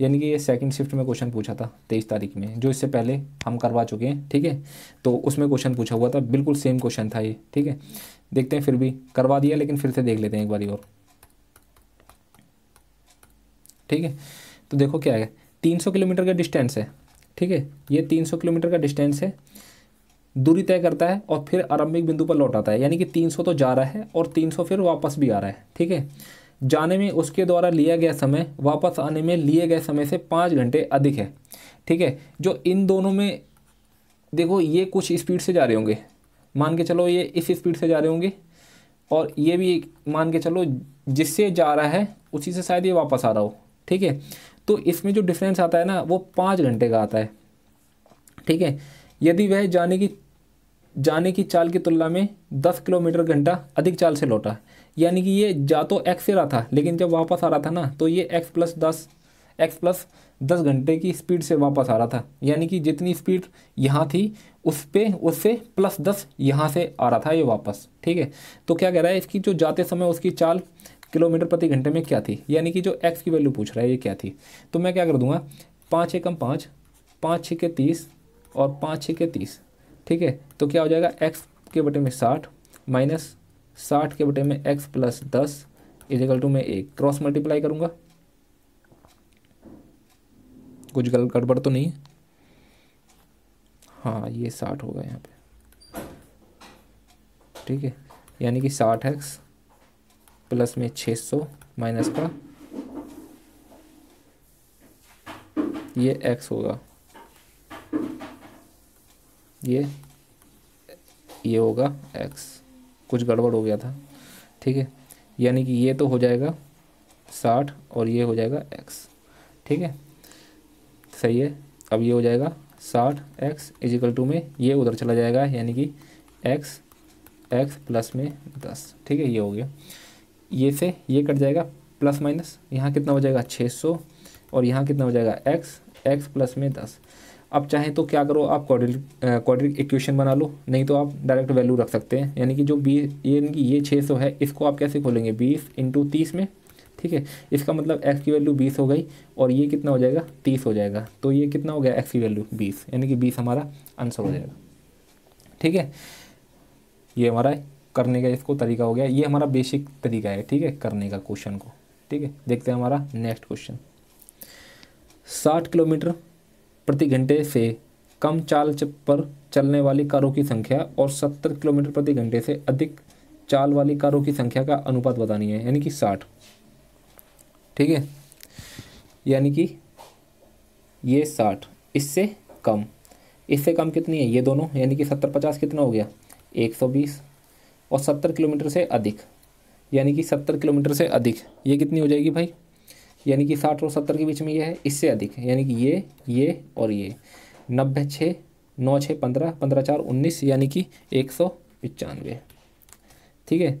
यानी कि ये सेकंड शिफ्ट में क्वेश्चन पूछा था तेईस तारीख में जो इससे पहले हम करवा चुके हैं ठीक है तो उसमें क्वेश्चन पूछा हुआ था बिल्कुल सेम क्वेश्चन था ये ठीक है देखते हैं फिर भी करवा दिया लेकिन फिर से देख लेते हैं एक बारी और ठीक है तो देखो क्या है तीन सौ किलोमीटर का डिस्टेंस है ठीक है ये तीन सौ किलोमीटर का डिस्टेंस है दूरी तय करता है और फिर आरंभिक बिंदु पर लौट आता है यानी कि 300 तो जा रहा है और 300 फिर वापस भी आ रहा है ठीक है जाने में उसके द्वारा लिया गया समय वापस आने में लिए गए समय से पाँच घंटे अधिक है ठीक है जो इन दोनों में देखो ये कुछ स्पीड से जा रहे होंगे मान के चलो ये इस स्पीड से जा रहे होंगे और ये भी मान के चलो जिससे जा रहा है उसी से शायद ये वापस आ रहा हो ठीक है तो इसमें जो डिफरेंस आता है ना वो पाँच घंटे का आता है ठीक है यदि वह जाने की जाने की चाल की तुलना में 10 किलोमीटर घंटा अधिक चाल से लौटा यानी कि ये जा तो एक्स से रहा था लेकिन जब वापस आ रहा था ना तो ये एक्स प्लस दस एक्स प्लस दस घंटे की स्पीड से वापस आ रहा था यानी कि जितनी स्पीड यहाँ थी उस पर उससे प्लस दस यहाँ से आ रहा था ये वापस ठीक है तो क्या कह रहा है इसकी जो जाते समय उसकी चाल किलोमीटर प्रति घंटे में क्या थी यानी कि जो एक्स की वैल्यू पूछ रहा है ये क्या थी तो मैं क्या कर दूँगा पाँच एकम पाँच पाँच छः के तीस और पाँच छः के तीस ठीक है तो क्या हो जाएगा एक्स के बटे में साठ माइनस साठ के बटे में एक्स प्लस दस इजिकल टू मैं एक क्रॉस मल्टीप्लाई करूँगा कुछ गल गड़बड़ तो नहीं है हाँ ये साठ होगा यहाँ पे ठीक है यानी कि साठ एक्स प्लस में छः सौ माइनस का ये एक्स होगा ये ये होगा एक्स कुछ गड़बड़ हो गया था ठीक है यानी कि ये तो हो जाएगा साठ और ये हो जाएगा एक्स ठीक है सही है अब ये हो जाएगा साठ एक्स इजिकल टू में ये उधर चला जाएगा यानी कि एक्स एक्स प्लस में दस ठीक है ये हो गया ये से ये कट जाएगा प्लस माइनस यहाँ कितना हो जाएगा छः सौ और यहाँ कितना हो जाएगा एक्स एक्स प्लस में दस आप चाहें तो क्या करो आप क्वाड्रिक क्वाड्रिक इक्वेशन बना लो नहीं तो आप डायरेक्ट वैल्यू रख सकते हैं यानी कि जो बीस यानी कि ये छः सौ है इसको आप कैसे खोलेंगे बीस इंटू तीस में ठीक है इसका मतलब एक्स की वैल्यू बीस हो गई और ये कितना हो जाएगा तीस हो जाएगा तो ये कितना हो गया एक्स की वैल्यू बीस यानी कि बीस हमारा आंसर हो जाएगा ठीक है ये हमारा करने का इसको तरीका हो गया ये हमारा बेसिक तरीका है ठीक है करने का क्वेश्चन को ठीक है देखते हैं हमारा नेक्स्ट क्वेश्चन साठ किलोमीटर प्रति घंटे से कम चाल पर चलने वाली कारों की संख्या और सत्तर किलोमीटर प्रति घंटे से अधिक चाल वाली कारों की संख्या का अनुपात बतानी है यानी कि साठ ठीक है यानी कि ये साठ इससे कम इससे कम कितनी है ये दोनों यानी कि सत्तर पचास कितना हो गया एक सौ बीस और सत्तर किलोमीटर से अधिक यानी कि सत्तर किलोमीटर से अधिक ये कितनी हो जाएगी भाई यानी कि साठ और सत्तर के बीच में ये है इससे अधिक यानी कि ये ये और ये नब्बे छः नौ छः पंद्रह पंद्रह चार उन्नीस यानी कि एक सौ पचानवे ठीक है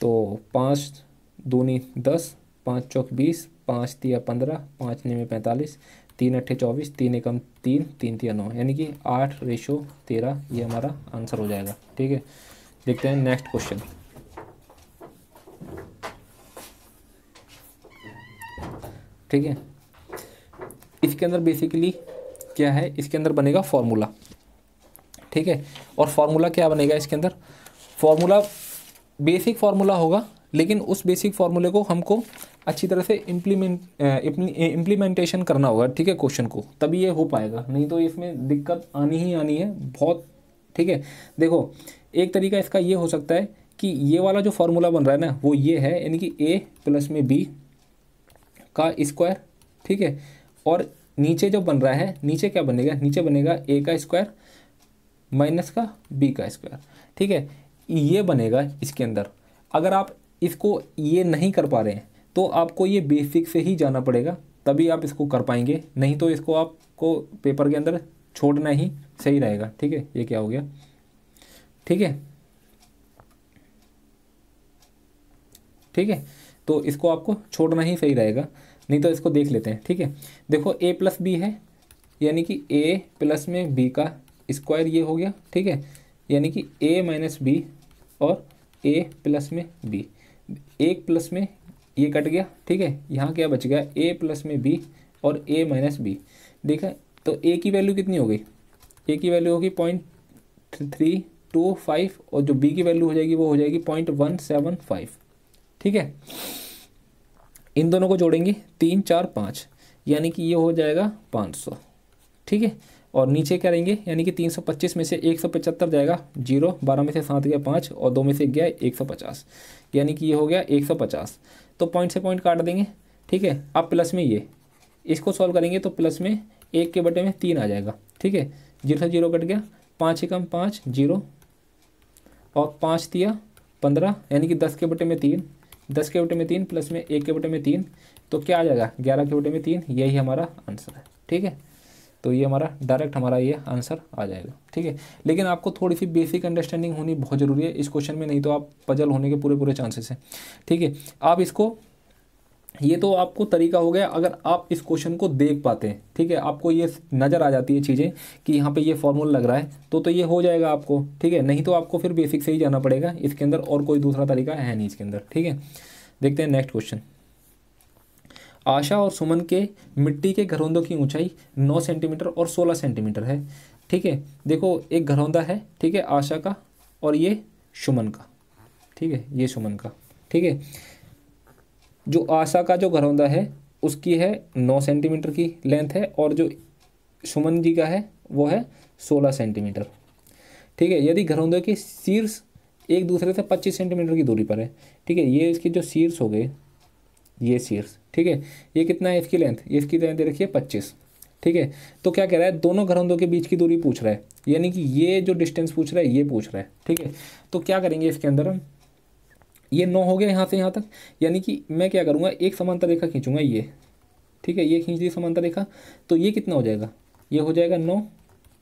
तो पाँच दूनी दस पाँच चौक बीस पाँच तिया पंद्रह पाँच में पैंतालीस तीन अट्ठे चौबीस तीन एकम तीन तीन तिया नौ यानी कि आठ रेशो तेरह ये हमारा आंसर हो जाएगा ठीक है देखते हैं नेक्स्ट क्वेश्चन ठीक है इसके अंदर बेसिकली क्या है इसके अंदर बनेगा फॉर्मूला ठीक है और फार्मूला क्या बनेगा इसके अंदर फार्मूला बेसिक फार्मूला होगा लेकिन उस बेसिक फार्मूले को हमको अच्छी तरह से इम्प्लीमेंट इम्प्लीमेंटेशन करना होगा ठीक है क्वेश्चन को तभी ये हो पाएगा नहीं तो इसमें दिक्कत आनी ही आनी है बहुत ठीक है देखो एक तरीका इसका ये हो सकता है कि ये वाला जो फार्मूला बन रहा है ना वो ये है यानी कि ए प्लस में बी का स्क्वायर ठीक है और नीचे जो बन रहा है नीचे क्या बनेगा नीचे बनेगा ए का स्क्वायर माइनस का बी का स्क्वायर ठीक है ये बनेगा इसके अंदर अगर आप इसको ये नहीं कर पा रहे हैं तो आपको ये बेसिक से ही जाना पड़ेगा तभी आप इसको कर पाएंगे नहीं तो इसको आपको पेपर के अंदर छोड़ना ही सही रहेगा ठीक है ये क्या हो गया ठीक है ठीक है तो इसको आपको छोड़ना ही सही रहेगा नहीं तो इसको देख लेते हैं ठीक है देखो ए प्लस बी है यानी कि ए प्लस में बी का स्क्वायर ये हो गया ठीक है यानी कि ए माइनस बी और ए प्लस में बी एक प्लस में ये कट गया ठीक है यहाँ क्या बच गया ए प्लस में बी और ए माइनस बी देखा तो ए की वैल्यू कितनी हो गई ए की वैल्यू होगी पॉइंट थ्री टू फाइव और जो बी की वैल्यू हो जाएगी वो हो जाएगी पॉइंट वन सेवन फाइव ठीक है इन दोनों को जोड़ेंगे तीन चार पाँच यानी कि ये हो जाएगा पाँच सौ ठीक है और नीचे करेंगे यानी कि तीन सौ पच्चीस में से एक सौ पचहत्तर जाएगा जीरो बारह में से सात गया पाँच और दो में से गया एक सौ पचास यानी कि ये हो गया एक सौ पचास तो पॉइंट से पॉइंट काट देंगे ठीक है अब प्लस में ये इसको सॉल्व करेंगे तो प्लस में एक के बटे में तीन आ जाएगा ठीक है जीरो से जीरो कट गया पाँच एकम पाँच जीरो और पाँच दिया पंद्रह यानी कि दस के बटे में तीन दस के बटे में तीन प्लस में एक के बटे में तीन तो क्या आ जाएगा ग्यारह के बटे में तीन यही हमारा आंसर है ठीक है तो ये हमारा डायरेक्ट हमारा ये आंसर आ जाएगा ठीक है लेकिन आपको थोड़ी सी बेसिक अंडरस्टैंडिंग होनी बहुत ज़रूरी है इस क्वेश्चन में नहीं तो आप पजल होने के पूरे पूरे चांसेस हैं ठीक है आप इसको ये तो आपको तरीका हो गया अगर आप इस क्वेश्चन को देख पाते हैं ठीक है आपको ये नज़र आ जाती है चीज़ें कि यहाँ पे ये फॉर्मूला लग रहा है तो तो ये हो जाएगा आपको ठीक है नहीं तो आपको फिर बेसिक से ही जाना पड़ेगा इसके अंदर और कोई दूसरा तरीका है नहीं इसके अंदर ठीक है देखते हैं नेक्स्ट क्वेश्चन आशा और सुमन के मिट्टी के घरौंदों की ऊँचाई नौ सेंटीमीटर और सोलह सेंटीमीटर है ठीक है देखो एक घरौंदा है ठीक है आशा का और ये सुमन का ठीक है ये सुमन का ठीक है जो आशा का जो घरौंदा है उसकी है नौ सेंटीमीटर की लेंथ है और जो सुमन जी का है वो है सोलह सेंटीमीटर ठीक है यदि घरौंदे के शीर्ष एक दूसरे से पच्चीस सेंटीमीटर की दूरी पर है ठीक है ये इसके जो शीर्ष हो गए ये शीर्ष ठीक है ये कितना है इसकी लेंथ इसकी लेंथ दे रखिए पच्चीस ठीक है तो क्या कह रहा है दोनों घरौंदों के बीच की दूरी पूछ रहा है यानी कि ये जो डिस्टेंस पूछ रहा है ये पूछ रहा है ठीक है तो क्या करेंगे इसके अंदर हम ये नौ हो गया यहाँ से यहाँ तक यानी कि मैं क्या करूँगा एक समांतर रेखा खींचूँगा ये ठीक है ये खींच दी समांतर रेखा तो ये कितना हो जाएगा ये हो जाएगा नौ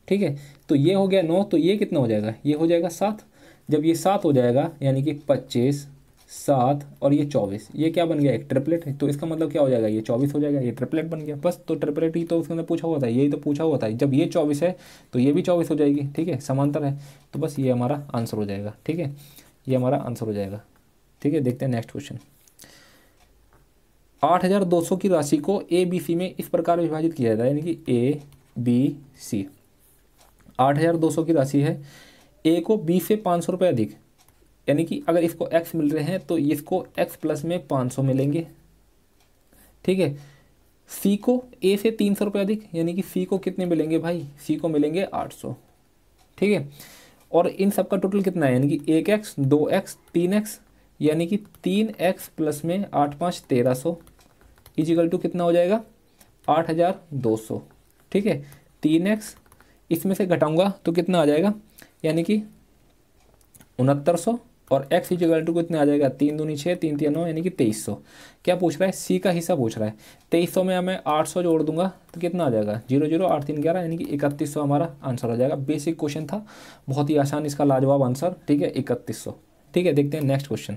ठीक है तो ये हो गया नौ तो ये कितना हो जाएगा ये हो जाएगा सात जब ये सात हो जाएगा यानी कि पच्चीस सात और ये चौबीस ये क्या बन गया एक ट्रिपलेट है तो इसका मतलब क्या हो जाएगा ये चौबीस हो जाएगा ये ट्रिपलेट बन गया बस तो ट्रिपलेट ही तो उसके अंदर पूछा हुआ था यही तो पूछा हुआ था जब ये चौबीस है तो ये भी चौबीस हो जाएगी ठीक है समांतर है तो बस ये हमारा आंसर हो जाएगा ठीक है ये हमारा आंसर हो जाएगा ठीक है देखते हैं नेक्स्ट क्वेश्चन आठ हज़ार दो सौ की राशि को ए बी सी में इस प्रकार विभाजित किया जाता है यानी कि ए बी सी आठ हज़ार दो सौ की राशि है ए को बी से पाँच सौ रुपये अधिक यानी कि अगर इसको एक्स मिल रहे हैं तो इसको एक्स प्लस में पाँच सौ मिलेंगे ठीक है सी को ए से तीन सौ रुपये अधिक यानी कि सी को कितने मिलेंगे भाई सी को मिलेंगे आठ सौ ठीक है और इन सब का टोटल कितना है यानी कि एक एक्स दो एक्स तीन एक्स यानी कि तीन एक्स प्लस में आठ पाँच तेरह सौ इजिकल टू कितना हो जाएगा आठ हज़ार दो सौ ठीक है तीन एक्स इसमें से घटाऊंगा तो कितना आ जाएगा यानी कि उनहत्तर सौ और एक्स इजिकल टू कितना आ जाएगा तीन दूनी छः तीन तीन नौ यानी कि तेईस सौ क्या पूछ रहा है सी का हिस्सा पूछ रहा है तेईस सौ में हमें आठ सौ जोड़ दूंगा तो कितना आ जाएगा जीरो जीरो आठ तीन ग्यारह यानी कि इकतीस सौ हमारा आंसर हो जाएगा बेसिक क्वेश्चन था बहुत ही आसान इसका लाजवाब आंसर ठीक है इकतीस सौ ठीक है देखते हैं नेक्स्ट क्वेश्चन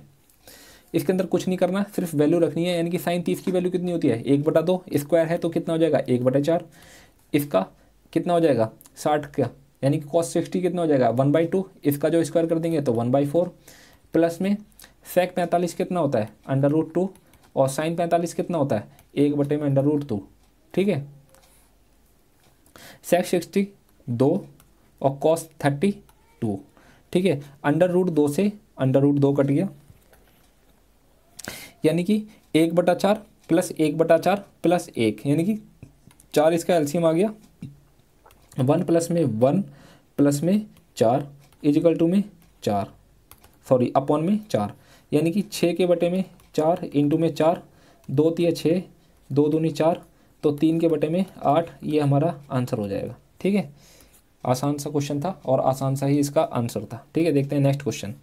इसके अंदर कुछ नहीं करना सिर्फ वैल्यू रखनी है यानी कि साइन तीस की वैल्यू कितनी होती है एक बटा दो स्क्वायर है तो कितना हो जाएगा एक बटा चार इसका कितना हो जाएगा साठ का यानी कि कॉस सिक्सटी कितना हो जाएगा वन बाई टू इसका जो स्क्वायर कर देंगे तो वन बाई फोर प्लस में सेक पैंतालीस कितना होता है अंडर रूट टू और साइन पैंतालीस कितना होता है एक बटे में अंडर रूट टू ठीक है सेक सिक्सटी दो और कॉस थर्टी टू ठीक है अंडर रूट दो से अंडर रूट दो कट गया यानी कि एक बटा चार प्लस एक बटा चार प्लस एक यानी कि चार इसका एलसीएम आ गया वन प्लस में वन प्लस में चार इजिकल टू में चार सॉरी अपॉन में चार यानी कि छः के बटे में चार इंटू में चार दो तीय छः दो दूनी चार तो तीन के बटे में आठ ये हमारा आंसर हो जाएगा ठीक है आसान सा क्वेश्चन था और आसान सा ही इसका आंसर था ठीक है देखते हैं नेक्स्ट क्वेश्चन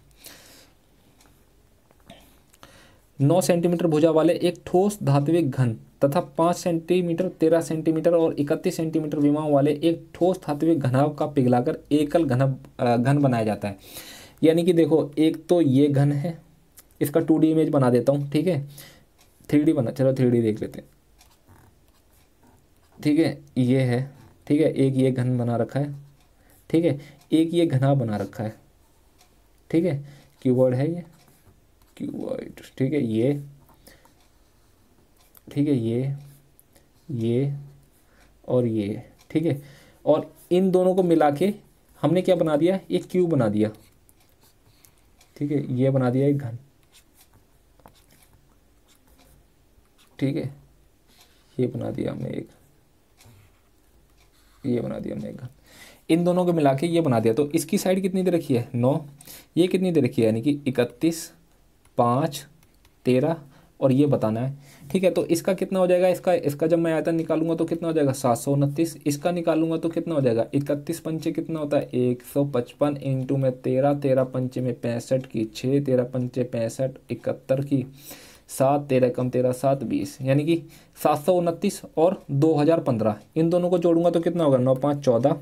नौ सेंटीमीटर भुजा वाले एक ठोस धात्विक घन तथा पाँच सेंटीमीटर तेरह सेंटीमीटर और इकतीस सेंटीमीटर विमा वाले एक ठोस धात्विक घनाव का पिघलाकर एकल घन घन बनाया जाता है यानी कि देखो एक तो ये घन है इसका टू इमेज बना देता हूँ ठीक है थ्री बना चलो थ्री देख लेते हैं ठीक है ये है ठीक है एक ये घन बना रखा है ठीक है एक ये घना बना रखा है ठीक है क्यूबर्ड है ये क्यू वाइट ठीक है ये ठीक है ये ये और ये ठीक है और इन दोनों को मिला के हमने क्या बना दिया एक क्यू बना दिया ठीक है ये बना दिया एक घन ठीक है ये बना दिया हमने एक ये बना दिया हमने एक घन इन दोनों को मिला के ये बना दिया तो इसकी साइड कितनी दे रखी है नौ ये कितनी दे रखी है यानी कि इकतीस पाँच तेरह और ये बताना है ठीक है तो इसका कितना हो जाएगा इसका इसका जब मैं आयतन निकालूंगा तो कितना हो जाएगा सात सौ उनतीस इसका निकालूंगा तो कितना हो जाएगा इकतीस पंचे कितना होता है एक सौ पचपन इंटू में तेरह तेरह पंचे में पैंसठ की छः तेरह पंचे पैंसठ इकहत्तर की सात तेरह कम तेरह सात बीस यानी कि सात सौ उनतीस और दो हज़ार पंद्रह इन दोनों को जोड़ूंगा तो कितना होगा नौ पाँच चौदह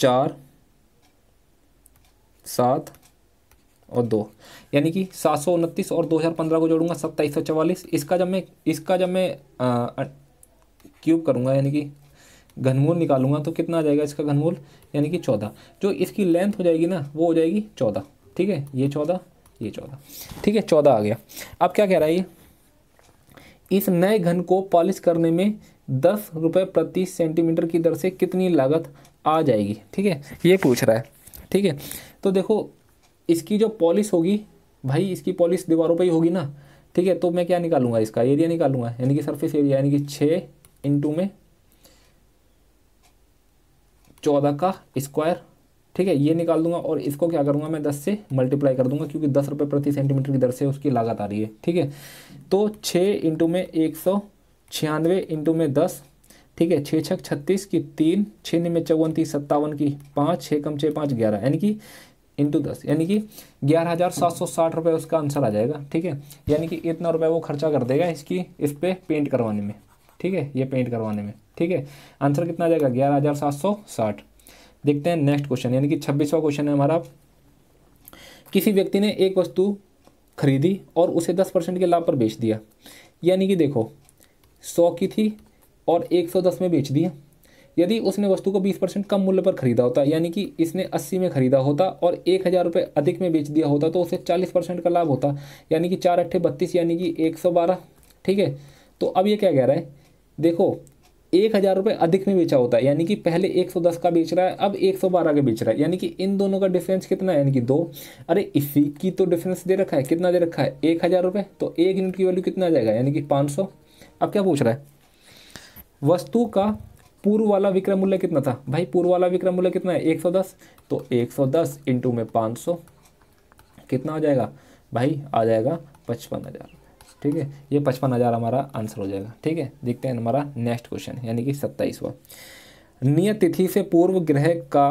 चार सात और दो यानी कि सात सौ उनतीस और दो हज़ार पंद्रह को जोड़ूंगा सत्ताईस सौ चवालीस इसका जब मैं इसका जब मैं क्यूब करूँगा यानी कि घनमूल निकालूंगा तो कितना आ जाएगा इसका घनमूल यानी कि चौदह जो इसकी लेंथ हो जाएगी ना वो हो जाएगी चौदह ठीक है ये चौदह ये चौदह ठीक है चौदह आ गया अब क्या कह रहा है ये इस नए घन को पॉलिश करने में दस रुपये प्रति सेंटीमीटर की दर से कितनी लागत आ जाएगी ठीक है ये पूछ रहा है ठीक है तो देखो इसकी जो पॉलिश होगी भाई इसकी पॉलिश दीवारों पर ही होगी ना ठीक है तो मैं क्या निकालूंगा इसका एरिया निकालूंगा यानी कि सरफेस एरिया यानी कि छः इंटू में चौदह का स्क्वायर ठीक है ये निकाल दूंगा और इसको क्या करूंगा मैं दस से मल्टीप्लाई कर दूंगा क्योंकि दस रुपये प्रति सेंटीमीटर की दर से उसकी लागत आ रही है ठीक है तो छः इंटू में एक सौ छियानवे इंटू में दस ठीक है छः छक छत्तीस की तीन छः निम्न चौवन तीस सत्तावन की पाँच छः कम छः पाँच ग्यारह यानी कि इंटू दस यानी कि ग्यारह हज़ार सात सौ साठ रुपये उसका आंसर आ जाएगा ठीक है यानी कि इतना रुपये वो खर्चा कर देगा इसकी इस पर पेंट करवाने में ठीक है ये पेंट करवाने में ठीक है आंसर कितना आ जाएगा ग्यारह हज़ार सात सौ साठ देखते हैं नेक्स्ट क्वेश्चन यानी कि छब्बीसवा क्वेश्चन है हमारा किसी व्यक्ति ने एक वस्तु खरीदी और उसे दस परसेंट के लाभ पर बेच दिया यानी कि देखो सौ की थी और एक सौ दस में बेच दिया यदि उसने वस्तु को बीस परसेंट कम मूल्य पर खरीदा होता यानी कि इसने अस्सी में खरीदा होता और एक हज़ार रुपये अधिक में बेच दिया होता तो उसे चालीस परसेंट का लाभ होता यानी कि चार अट्ठे बत्तीस यानी कि एक सौ बारह ठीक है तो अब ये क्या कह रहा है देखो एक हज़ार रुपये अधिक में बेचा होता है यानी कि पहले एक सौ दस का बेच रहा है अब एक सौ बारह का बेच रहा है यानी कि इन दोनों का डिफरेंस कितना है यानी कि दो अरे इसी की तो डिफरेंस दे रखा है कितना दे रखा है एक हज़ार रुपये तो एक यूनिट की वैल्यू कितना आ जाएगा यानी कि पाँच सौ अब क्या पूछ रहा है वस्तु का पूर्व वाला विक्रम मूल्य कितना था भाई पूर्व वाला विक्रम मूल्य कितना है 110 तो 110 इंटू में 500 कितना आ जाएगा भाई आ जाएगा पचपन हज़ार ठीक है ये पचपन हज़ार हमारा आंसर हो जाएगा ठीक है देखते हैं हमारा नेक्स्ट क्वेश्चन यानी कि सत्ताईसवा नियत तिथि से पूर्व ग्रह का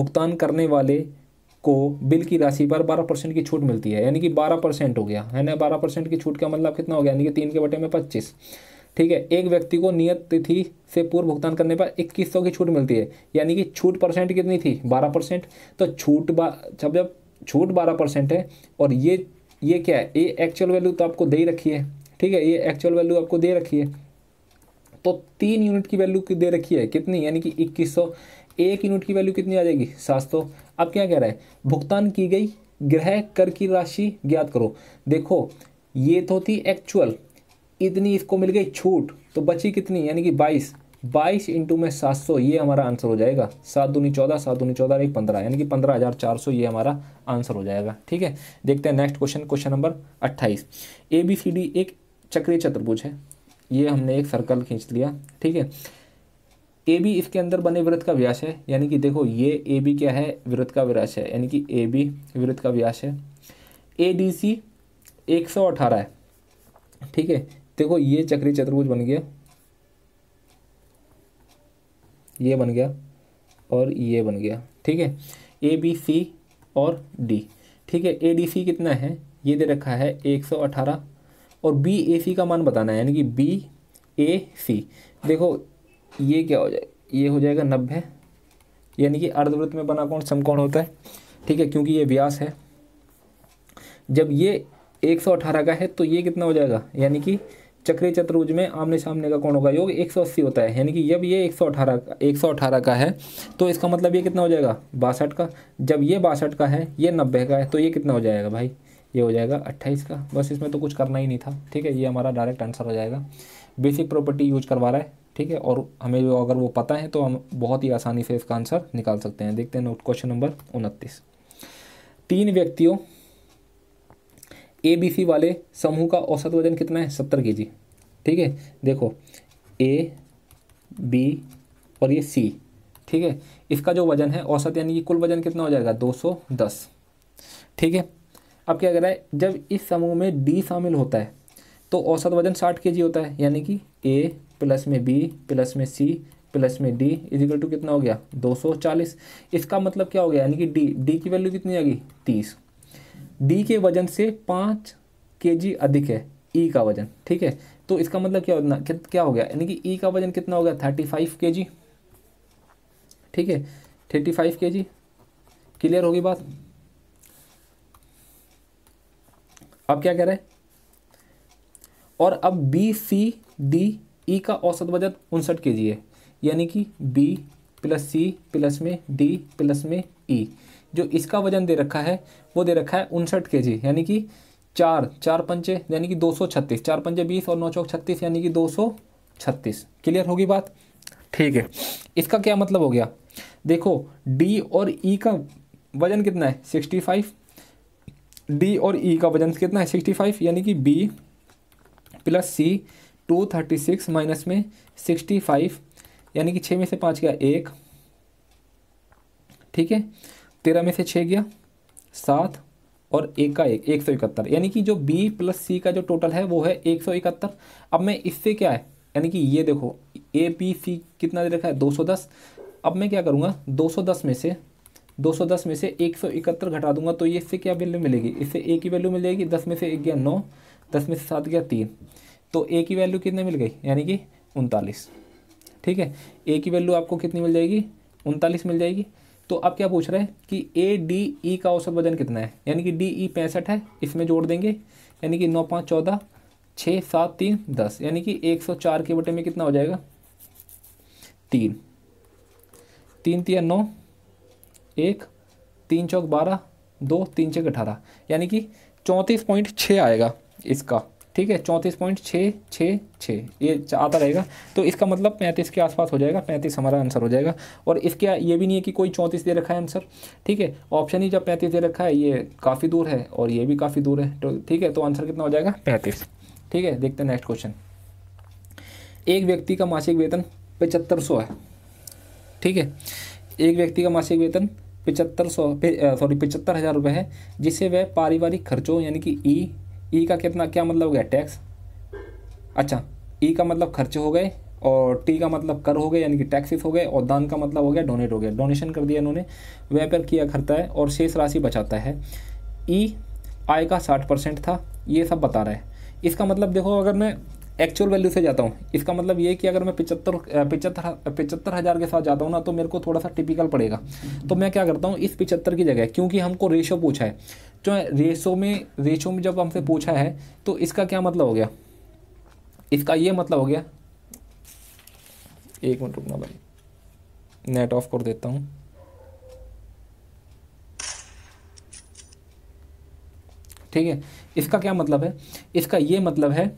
भुगतान करने वाले को बिल की राशि पर बारह परसेंट की छूट मिलती है यानी कि बारह परसेंट हो गया है ना बारह परसेंट की छूट का मतलब कितना हो गया यानी कि तीन के बटे में पच्चीस ठीक है एक व्यक्ति को नियत तिथि से पूर्व भुगतान करने पर इक्कीस सौ की छूट मिलती है यानी कि छूट परसेंट कितनी थी बारह परसेंट तो छूट जब जब छूट बारह परसेंट है और ये ये क्या है ये एक्चुअल वैल्यू तो आपको दे ही रखी है ठीक है ये एक्चुअल वैल्यू आपको दे रखी है तो तीन यूनिट की वैल्यू की दे रखी है कितनी यानी कि इक्कीस सौ एक यूनिट की वैल्यू कितनी आ जाएगी सात सौ अब क्या कह रहा है भुगतान की गई ग्रह कर की राशि ज्ञात करो देखो ये तो थी एक्चुअल इतनी इसको मिल गई छूट तो बची कितनी यानी कि बाईस बाईस इंटू में सात सौ ये हमारा आंसर हो जाएगा सात दूनी चौदह सात दूनी चौदह एक पंद्रह यानी कि पंद्रह हज़ार चार सौ ये हमारा आंसर हो जाएगा ठीक है देखते हैं नेक्स्ट क्वेश्चन क्वेश्चन नंबर अट्ठाईस ए बी सी डी एक चक्रीय चतुर्भुज है ये हमने एक सर्कल खींच लिया ठीक है ए बी इसके अंदर बने वृत्त का व्यास है यानी कि देखो ये ए बी क्या है वृत्त का व्यास है यानी कि ए बी वृत्त का व्यास है ए डी सी एक सौ अठारह है ठीक है देखो ये चक्री चतुर्भुज बन गया ये बन गया और ये बन गया ठीक है ए बी सी और डी ठीक है ए डी सी कितना है ये दे रखा है एक सौ अठारह और बी ए सी का मान बताना है यानी कि बी ए सी देखो ये क्या हो जाए ये हो जाएगा नब्बे यानी कि अर्धवृत्त में बना कौन समकोण होता है ठीक है क्योंकि ये व्यास है जब ये एक सौ अठारह का है तो ये कितना हो जाएगा यानी कि चक्रीय चतुर्भुज में आमने सामने का कोणों का योग 180 होता है यानी कि जब ये 118 का 118 का है तो इसका मतलब ये कितना हो जाएगा बासठ का जब ये बासठ का है ये नब्बे का है तो ये कितना हो जाएगा भाई ये हो जाएगा अट्ठाईस का बस इसमें तो कुछ करना ही नहीं था ठीक है ये हमारा डायरेक्ट आंसर हो जाएगा बेसिक प्रॉपर्टी यूज करवा रहा है ठीक है और हमें जो अगर वो पता है तो हम बहुत ही आसानी से इसका आंसर निकाल सकते हैं देखते हैं नोट क्वेश्चन नंबर उनतीस तीन व्यक्तियों ए बी सी वाले समूह का औसत वजन कितना है सत्तर के जी ठीक है देखो ए बी और ये सी ठीक है इसका जो वजन है औसत यानी कि कुल वजन कितना हो जाएगा 210 ठीक है अब क्या कह रहा है जब इस समूह में डी शामिल होता है तो औसत वजन 60 के जी होता है यानी कि ए प्लस में बी प्लस में सी प्लस में डी इजिकल टू कितना हो गया 240 इसका मतलब क्या हो गया यानी कि डी डी की वैल्यू कितनी आ गई तीस डी के वजन से पाँच के जी अधिक है ई e का वजन ठीक है तो इसका मतलब क्या होना क्या हो गया यानी कि ई e का वजन कितना हो गया थर्टी फाइव के जी ठीक है थर्टी फाइव के जी क्लियर होगी बात अब क्या कह रहे हैं और अब बी सी डी ई का औसत वजन उनसठ के जी है यानी कि बी प्लस सी प्लस में डी प्लस में ई e, जो इसका वजन दे रखा है वो दे रखा है उनसठ के जी यानी कि चार चार पंचे यानी कि दो सौ छत्तीस चार पंचे बीस और नौ चौक छत्तीस यानी कि दो सौ छत्तीस क्लियर होगी बात ठीक है इसका क्या मतलब हो गया देखो डी और ई e का वजन कितना है सिक्सटी फाइव डी और ई e का वजन कितना है सिक्सटी फाइव यानी कि B plus C two thirty six minus में सिक्सटी फाइव यानी कि छः में से पाँच गया एक ठीक है तेरह में से छः गया सात और एक का एक एक सौ इकहत्तर यानी कि जो बी प्लस सी का जो टोटल है वो है एक सौ इकहत्तर अब मैं इससे क्या है यानी कि ये देखो ए पी सी कितना दे रखा है दो सौ दस अब मैं क्या करूँगा दो सौ दस में से दो सौ दस में से एक सौ इकहत्तर घटा दूंगा तो ये इससे क्या वैल्यू मिलेगी इससे ए की वैल्यू मिल जाएगी दस में से एक गया नौ दस में से सात गया तीन तो ए की वैल्यू कितनी मिल गई यानी कि उनतालीस ठीक है ए की वैल्यू आपको कितनी मिल जाएगी उनतालीस मिल जाएगी तो अब क्या पूछ रहे हैं कि ए डी ई का औसत वजन कितना है यानी कि डी ई e पैंसठ है इसमें जोड़ देंगे यानी कि नौ पाँच चौदह छः सात तीन दस यानी कि एक सौ चार के बटे में कितना हो जाएगा तीन तीन तीन नौ एक तीन चौक बारह दो तीन चौक अठारह यानी कि चौंतीस पॉइंट छः आएगा इसका ठीक है चौंतीस पॉइंट छः छः छः ये आता रहेगा तो इसका मतलब पैंतीस के आसपास हो जाएगा पैंतीस हमारा आंसर हो जाएगा और इसके ये भी नहीं है कि कोई चौंतीस दे रखा है आंसर ठीक है ऑप्शन ही जब पैंतीस दे रखा है ये काफ़ी दूर है और ये भी काफ़ी दूर है तो ठीक है तो आंसर कितना हो जाएगा पैंतीस ठीक है देखते हैं नेक्स्ट क्वेश्चन एक व्यक्ति का मासिक वेतन पचहत्तर सौ है ठीक है एक व्यक्ति का मासिक वेतन पिचहत्तर सौ सॉरी पिचहत्तर हज़ार रुपये है जिसे वह पारिवारिक खर्चों यानी कि ई ई e का कितना क्या मतलब हो गया टैक्स अच्छा ई e का मतलब खर्च हो गए और टी का मतलब कर हो गए यानी कि टैक्सेस हो गए और दान का मतलब हो गया डोनेट हो गया डोनेशन कर दिया इन्होंने पर किया करता है और शेष राशि बचाता है ई e, आय का साठ परसेंट था ये सब बता रहा है इसका मतलब देखो अगर मैं एक्चुअल वैल्यू से जाता हूँ इसका मतलब ये कि अगर मैं पिचहत्तर पिचहत्तर पिचहत्तर हज़ार के साथ जाता हूँ ना तो मेरे को थोड़ा सा टिपिकल पड़ेगा तो मैं क्या करता हूँ इस पिचहत्तर की जगह क्योंकि हमको रेशो पूछा है जो रेशो में रेशो में जब हमसे पूछा है तो इसका क्या मतलब हो गया इसका ये मतलब हो गया एक मिनट रुकना भाई नेट ऑफ कर देता हूँ ठीक है इसका क्या मतलब है इसका ये मतलब है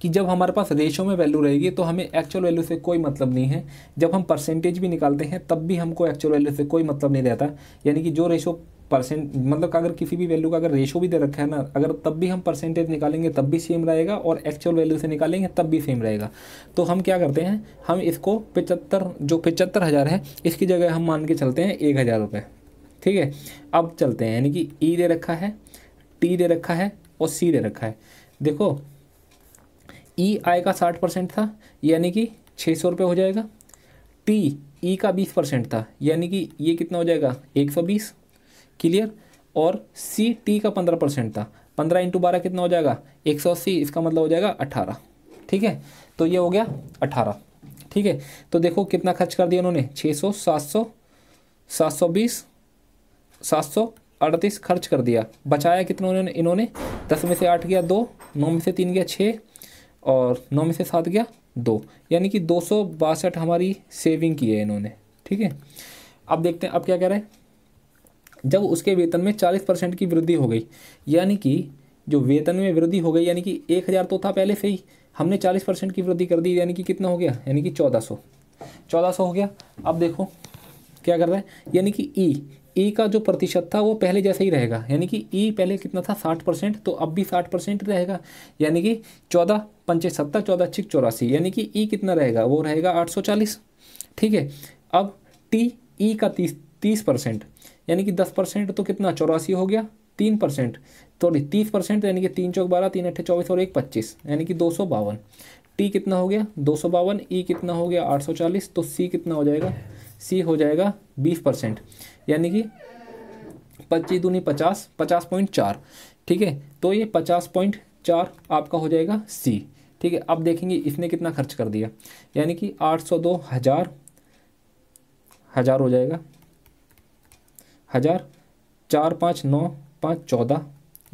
कि जब हमारे पास रेशो में वैल्यू रहेगी तो हमें एक्चुअल वैल्यू से कोई मतलब नहीं है जब हम परसेंटेज भी निकालते हैं तब भी हमको एक्चुअल वैल्यू से कोई मतलब नहीं रहता यानी कि जो रेशो परसेंट मतलब अगर किसी भी वैल्यू का अगर रेशो भी दे रखा है ना अगर तब भी हम परसेंटेज निकालेंगे तब भी सेम रहेगा और एक्चुअल वैल्यू से निकालेंगे तब भी सेम रहेगा तो हम क्या करते हैं हम इसको पिचहत्तर जो पिचहत्तर हज़ार है इसकी जगह हम मान के चलते हैं एक हज़ार रुपये ठीक है अब चलते हैं यानी कि ई e दे रखा है टी दे रखा है और सी दे रखा है देखो ई e, आई का साठ परसेंट था यानी कि छः सौ रुपये हो जाएगा टी ई e का बीस परसेंट था यानी कि ये कितना हो जाएगा एक सौ बीस क्लियर और सी टी का पंद्रह परसेंट था पंद्रह इंटू बारह कितना हो जाएगा एक सौ अस्सी इसका मतलब हो जाएगा अट्ठारह ठीक है तो ये हो गया अट्ठारह ठीक है तो देखो कितना खर्च कर दिया उन्होंने छः सौ सात सौ सात सौ बीस सात सौ अड़तीस खर्च कर दिया बचाया कितना उन्होंने इन्होंने दस में से आठ गया दो नौ में से तीन गया छः और नौ में से सात गया दो यानी कि दो सौ बासठ हमारी सेविंग की है इन्होंने ठीक है अब देखते हैं अब क्या कह रहे हैं जब उसके वेतन में चालीस परसेंट की वृद्धि हो गई यानी कि जो वेतन में वृद्धि हो गई यानी कि एक हज़ार तो था पहले से ही हमने चालीस परसेंट की वृद्धि कर दी यानी कि कितना हो गया यानी कि चौदह सौ चौदह सौ हो गया अब देखो क्या कर रहा है यानी कि ई e, ई e का जो प्रतिशत था वो पहले जैसा ही रहेगा यानी कि ई e पहले कितना था साठ परसेंट तो अब भी साठ परसेंट रहेगा यानी कि चौदह पंचे सत्तर चौदह छिक चौरासी यानी कि ई कितना रहेगा वो रहेगा आठ सौ चालीस ठीक है अब टी ई का तीस तीस परसेंट यानी कि दस परसेंट तो कितना चौरासी हो गया तीन परसेंट सॉरी तो तीस परसेंट तो यानी कि तीन चौक बारह तीन अट्ठे चौबीस और एक पच्चीस यानी कि दो सौ बावन टी कितना हो गया दो सौ बावन ई कितना हो गया आठ सौ चालीस तो सी कितना हो जाएगा सी हो जाएगा बीस परसेंट यानी कि पच्चीस दूनी पचास पचास पॉइंट चार ठीक है तो ये पचास पॉइंट चार आपका हो जाएगा सी ठीक है अब देखेंगे इसने कितना खर्च कर दिया यानी कि आठ सौ दो हज़ार हज़ार हो जाएगा हज़ार चार पाँच नौ पाँच चौदह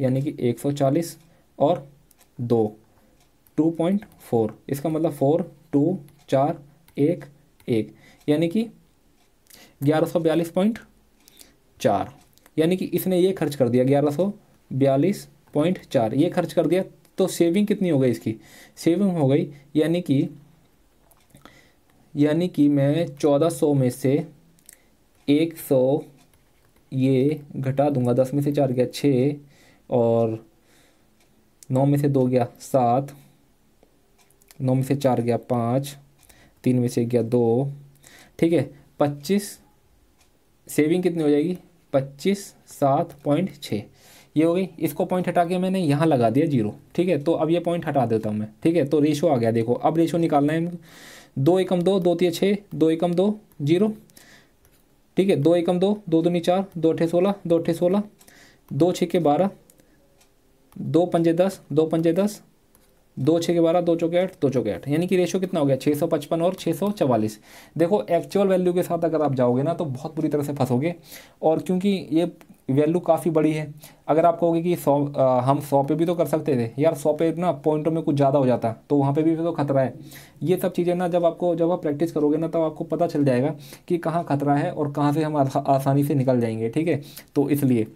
यानी कि एक सौ चालीस और दो टू पॉइंट फोर इसका मतलब फोर टू चार एक एक यानी कि ग्यारह सौ बयालीस पॉइंट चार यानी कि इसने ये खर्च कर दिया ग्यारह सौ बयालीस पॉइंट चार ये खर्च कर दिया तो सेविंग कितनी हो गई इसकी सेविंग हो गई यानी कि यानी कि मैं चौदह सौ में से एक सौ ये घटा दूंगा दस में से चार गया छः और नौ में से दो गया सात नौ में से चार गया पाँच तीन में से गया दो ठीक है पच्चीस सेविंग कितनी हो जाएगी पच्चीस सात पॉइंट छः ये हो गई इसको पॉइंट हटा के मैंने यहाँ लगा दिया जीरो ठीक है तो अब ये पॉइंट हटा देता हूँ मैं ठीक है तो रेशो आ गया देखो अब रेशो निकालना है दो एकम दो दो तीय छः दो एकम दो जीरो ठीक है दो एकम दो दो दूनी चार दो अठे सोलह दो अठे सोलह दो छः के बारह दो पंजे दस दो पंजे दस दो छः के बारह दो चौके आठ दो चौके आठ यानी कि रेशो कितना हो गया छः सौ पचपन और छः सौ चवालीस देखो एक्चुअल वैल्यू के साथ अगर आप जाओगे ना तो बहुत बुरी तरह से फंसोगे और क्योंकि ये वैल्यू काफ़ी बड़ी है अगर आप कहोगे कि सौ हम सौ पे भी तो कर सकते थे यार सौ पे ना पॉइंटों में कुछ ज़्यादा हो जाता तो वहाँ पे भी तो खतरा है ये सब चीज़ें ना जब आपको जब आप प्रैक्टिस करोगे ना तब तो आपको पता चल जाएगा कि कहाँ खतरा है और कहाँ से हम आसानी से निकल जाएंगे ठीक है तो इसलिए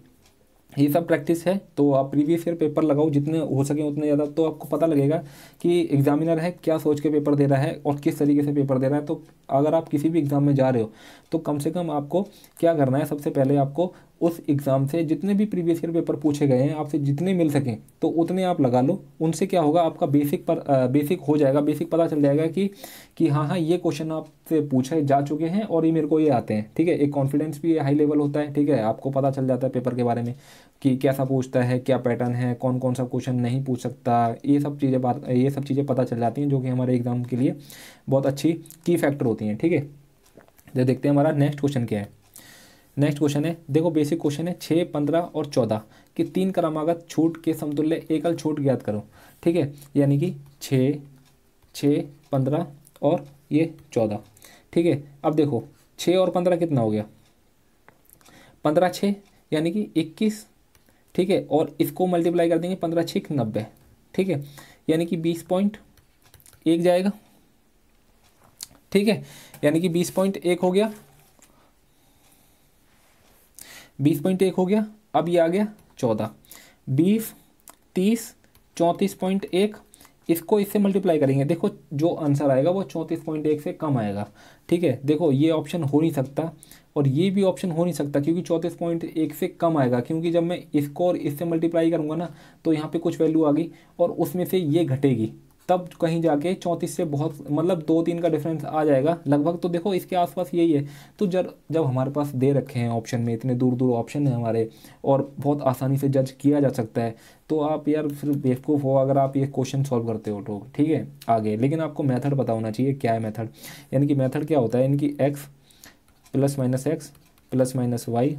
ये सब प्रैक्टिस है तो आप प्रीवियस ईयर पेपर लगाओ जितने हो सके उतने ज़्यादा तो आपको पता लगेगा कि एग्जामिनर है क्या सोच के पेपर दे रहा है और किस तरीके से पेपर दे रहा है तो अगर आप किसी भी एग्ज़ाम में जा रहे हो तो कम से कम आपको क्या करना है सबसे पहले आपको उस एग्ज़ाम से जितने भी प्रीवियस ईयर पेपर पूछे गए हैं आपसे जितने मिल सकें तो उतने आप लगा लो उनसे क्या होगा आपका बेसिक पर आ, बेसिक हो जाएगा बेसिक पता चल जाएगा कि कि हाँ हाँ ये क्वेश्चन आपसे पूछे जा चुके हैं और ये मेरे को ये आते हैं ठीक है एक कॉन्फिडेंस भी हाई लेवल होता है ठीक है आपको पता चल जाता है पेपर के बारे में कि कैसा पूछता है क्या पैटर्न है कौन कौन सा क्वेश्चन नहीं पूछ सकता ये सब चीज़ें बात ये सब चीज़ें पता चल जाती हैं जो कि हमारे एग्ज़ाम के लिए बहुत अच्छी की फैक्टर होती हैं ठीक है तो देखते हैं हमारा नेक्स्ट क्वेश्चन क्या है नेक्स्ट क्वेश्चन है देखो बेसिक क्वेश्चन है छः पंद्रह और चौदह कि तीन क्रमागत छूट के समतुल्य एकल छूट ज्ञात करो ठीक है यानी कि छः छः पंद्रह और ये चौदह ठीक है अब देखो छः और पंद्रह कितना हो गया पंद्रह छः यानी कि इक्कीस ठीक है और इसको मल्टीप्लाई कर देंगे पंद्रह छः नब्बे ठीक है यानी कि बीस पॉइंट एक जाएगा ठीक है यानी कि बीस पॉइंट एक हो गया बीस पॉइंट एक हो गया अब ये आ गया चौदह बीस तीस चौंतीस पॉइंट एक इसको इससे मल्टीप्लाई करेंगे देखो जो आंसर आएगा वो चौंतीस पॉइंट एक से कम आएगा ठीक है देखो ये ऑप्शन हो नहीं सकता और ये भी ऑप्शन हो नहीं सकता क्योंकि चौंतीस पॉइंट एक से कम आएगा क्योंकि जब मैं इसको और इससे मल्टीप्लाई करूँगा ना तो यहाँ पे कुछ वैल्यू आ गई और उसमें से ये घटेगी तब कहीं जाके चौंतीस से बहुत मतलब दो तीन का डिफरेंस आ जाएगा लगभग तो देखो इसके आसपास यही है तो जब जब हमारे पास दे रखे हैं ऑप्शन में इतने दूर दूर ऑप्शन हैं हमारे और बहुत आसानी से जज किया जा सकता है तो आप यार फिर बेवकूफ़ हो अगर आप ये क्वेश्चन सॉल्व करते हो तो ठीक है आगे लेकिन आपको मैथड पता होना चाहिए क्या है मैथड यानी कि मैथड क्या होता है इनकी x plus minus x plus minus y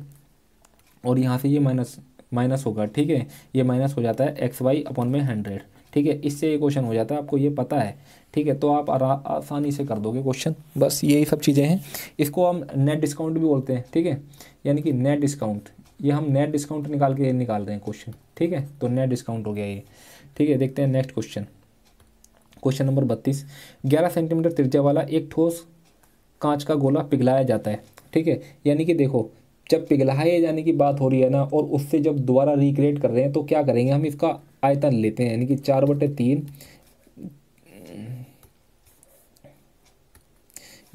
और यहाँ से ये माइनस माइनस होगा ठीक है ये माइनस हो जाता है एक्स वाई अपॉन में हंड्रेड ठीक है इससे ये क्वेश्चन हो जाता है आपको ये पता है ठीक है तो आप आसानी से कर दोगे क्वेश्चन बस यही सब चीज़ें हैं इसको हम नेट डिस्काउंट भी बोलते हैं ठीक है यानी कि नेट डिस्काउंट ये हम नेट डिस्काउंट निकाल के निकाल रहे हैं क्वेश्चन ठीक है तो नेट डिस्काउंट हो गया ये ठीक है देखते हैं नेक्स्ट क्वेश्चन क्वेश्चन नंबर बत्तीस ग्यारह सेंटीमीटर त्रिज्या वाला एक ठोस कांच का गोला पिघलाया जाता है ठीक है यानी कि देखो जब पिघलाए जाने की बात हो रही है ना और उससे जब दोबारा रिक्रिएट कर रहे हैं तो क्या करेंगे हम इसका आयतन लेते हैं यानी कि चार बटे तीन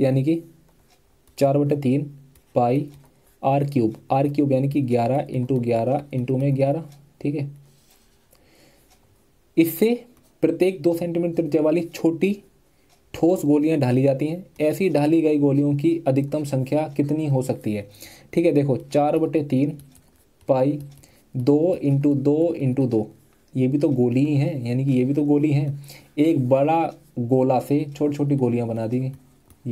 यानी कि चार बटे तीन pi r cube r cube यानी कि ग्यारह इंटू ग्यारह इंटू में ग्यारह ठीक है इससे प्रत्येक दो सेंटीमीटर त्रिज्या वाली छोटी ठोस गोलियां ढाली जाती हैं ऐसी ढाली गई गोलियों की अधिकतम संख्या कितनी हो सकती है ठीक है देखो चार बटे तीन पाई दो इंटू दो इंटू दो ये भी तो गोली ही है यानी कि ये भी तो गोली है एक बड़ा गोला से छोटी छोटी गोलियां बना दी गई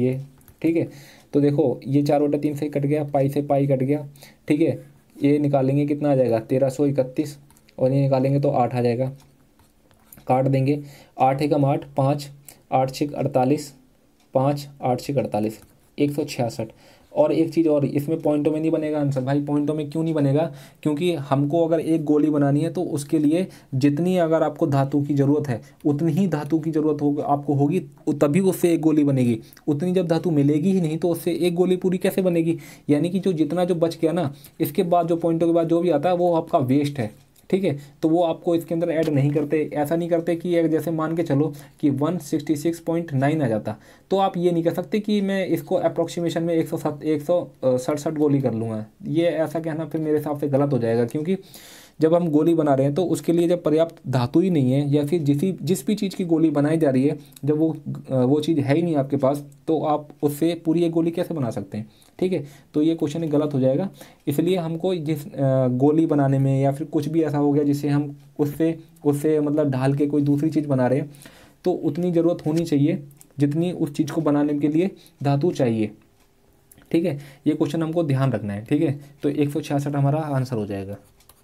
ये ठीक है तो देखो ये चार बटे तीन से कट गया पाई से पाई कट गया ठीक है ये निकालेंगे कितना आ जाएगा तेरह सौ इकतीस और ये निकालेंगे तो आठ आ जाएगा काट देंगे आठ एकम आठ पाँच आठ छिक अड़तालीस पाँच आठ छिक अड़तालीस एक सौ छियासठ और एक चीज़ और इसमें पॉइंटों में नहीं बनेगा आंसर भाई पॉइंटों में क्यों नहीं बनेगा क्योंकि हमको अगर एक गोली बनानी है तो उसके लिए जितनी अगर आपको धातु की ज़रूरत है उतनी ही धातु की ज़रूरत हो आपको होगी तभी उससे एक गोली बनेगी उतनी जब धातु मिलेगी ही नहीं तो उससे एक गोली पूरी कैसे बनेगी यानी कि जो जितना जो बच गया ना इसके बाद जो पॉइंटों के बाद जो भी आता है वो आपका वेस्ट है ठीक है तो वो आपको इसके अंदर ऐड नहीं करते ऐसा नहीं करते कि जैसे मान के चलो कि 166.9 आ जाता तो आप ये नहीं कर सकते कि मैं इसको अप्रोक्सीमेशन में एक सौ सत एक सौ सड़सठ गोली कर लूँगा ये ऐसा कहना फिर मेरे हिसाब से गलत हो जाएगा क्योंकि जब हम गोली बना रहे हैं तो उसके लिए जब पर्याप्त धातु ही नहीं है या फिर जिस जिस भी चीज़ की गोली बनाई जा रही है जब वो वो चीज़ है ही नहीं आपके पास तो आप उससे पूरी एक गोली कैसे बना सकते हैं ठीक है तो ये क्वेश्चन गलत हो जाएगा इसलिए हमको जिस गोली बनाने में या फिर कुछ भी ऐसा हो गया जिसे हम उससे उससे मतलब ढाल के कोई दूसरी चीज़ बना रहे हैं तो उतनी ज़रूरत होनी चाहिए जितनी उस चीज़ को बनाने के लिए धातु चाहिए ठीक है ये क्वेश्चन हमको ध्यान रखना है ठीक है तो एक सौ छियासठ हमारा आंसर हो जाएगा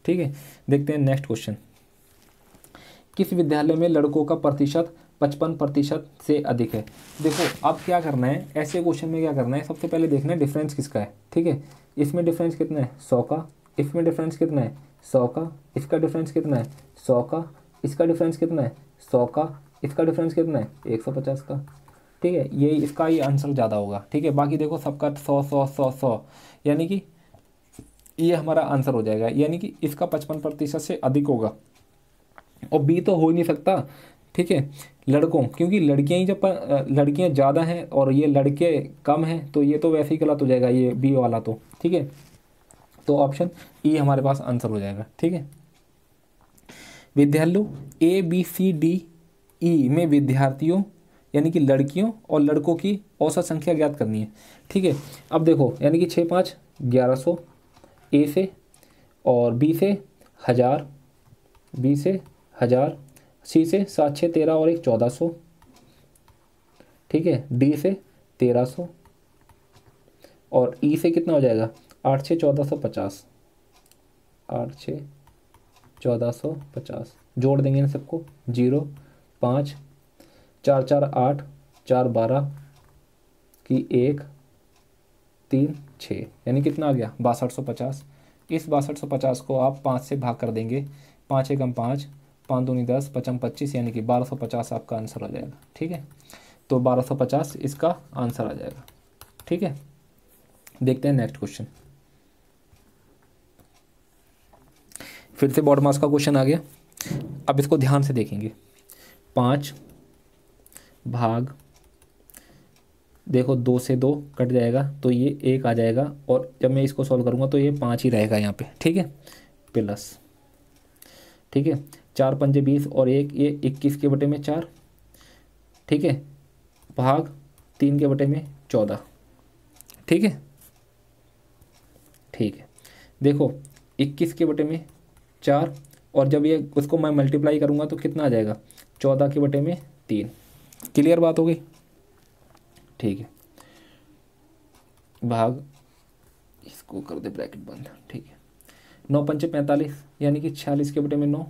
ठीक है देखते हैं नेक्स्ट क्वेश्चन किस विद्यालय में लड़कों का प्रतिशत पचपन प्रतिशत से अधिक है देखो अब क्या करना है ऐसे क्वेश्चन में क्या करना है सबसे पहले देखना है डिफरेंस किसका है ठीक है इसमें डिफरेंस कितना है सौ का इसमें डिफरेंस कितना है सौ का इसका डिफरेंस कितना है सौ का इसका डिफरेंस कितना है सौ का इसका डिफरेंस कितना है एक सौ पचास का ठीक है ये इसका ये आंसर ज़्यादा होगा ठीक है बाकी देखो सबका सौ सौ सौ सौ यानी कि ये हमारा आंसर हो जाएगा यानी कि इसका पचपन प्रतिशत से अधिक होगा और बी तो हो ही नहीं सकता ठीक है लड़कों क्योंकि लड़कियां ही जब लड़कियां ज़्यादा हैं और ये लड़के कम हैं तो ये तो वैसे ही गलत हो जाएगा ये बी वाला तो ठीक है तो ऑप्शन ई e हमारे पास आंसर हो जाएगा ठीक है विद्यालय A B C D E e में विद्यार्थियों यानी कि लड़कियों और लड़कों की औसत संख्या ज्ञात करनी है ठीक है अब देखो यानी कि छः पाँच ग्यारह सौ ए से और बी से हज़ार बी से हज़ार सी से सात छः तेरह और एक चौदह सौ ठीक है डी से तेरह सौ और ई e से कितना हो जाएगा आठ छः चौदह सौ पचास आठ छः चौदह सौ पचास जोड़ देंगे इन सबको जीरो पाँच चार चार आठ चार बारह की एक तीन छः यानी कितना आ गया बासठ सौ पचास इस बासठ सौ पचास को आप पाँच से भाग कर देंगे पाँच एकम पाँच पाँच दूनी दस पचम पच्चीस यानी कि बारह सौ पचास आपका आंसर आ जाएगा ठीक है तो बारह सौ पचास इसका आंसर आ जाएगा ठीक है देखते हैं नेक्स्ट क्वेश्चन फिर से बॉड मास का क्वेश्चन आ गया अब इसको ध्यान से देखेंगे पाँच भाग देखो दो से दो कट जाएगा तो ये एक आ जाएगा और जब मैं इसको सॉल्व करूँगा तो ये पाँच ही रहेगा यहाँ पे ठीक है प्लस ठीक है चार पंजे बीस और एक ये इक्कीस के बटे में चार ठीक है भाग तीन के बटे में चौदह ठीक है ठीक है देखो इक्कीस के बटे में चार और जब ये उसको मैं मल्टीप्लाई करूँगा तो कितना आ जाएगा चौदह के बटे में तीन क्लियर बात हो गई ठीक है भाग इसको कर दे ब्रैकेट बंद ठीक है नौ पंचे पैंतालीस यानी कि छियालीस के बटे में नौ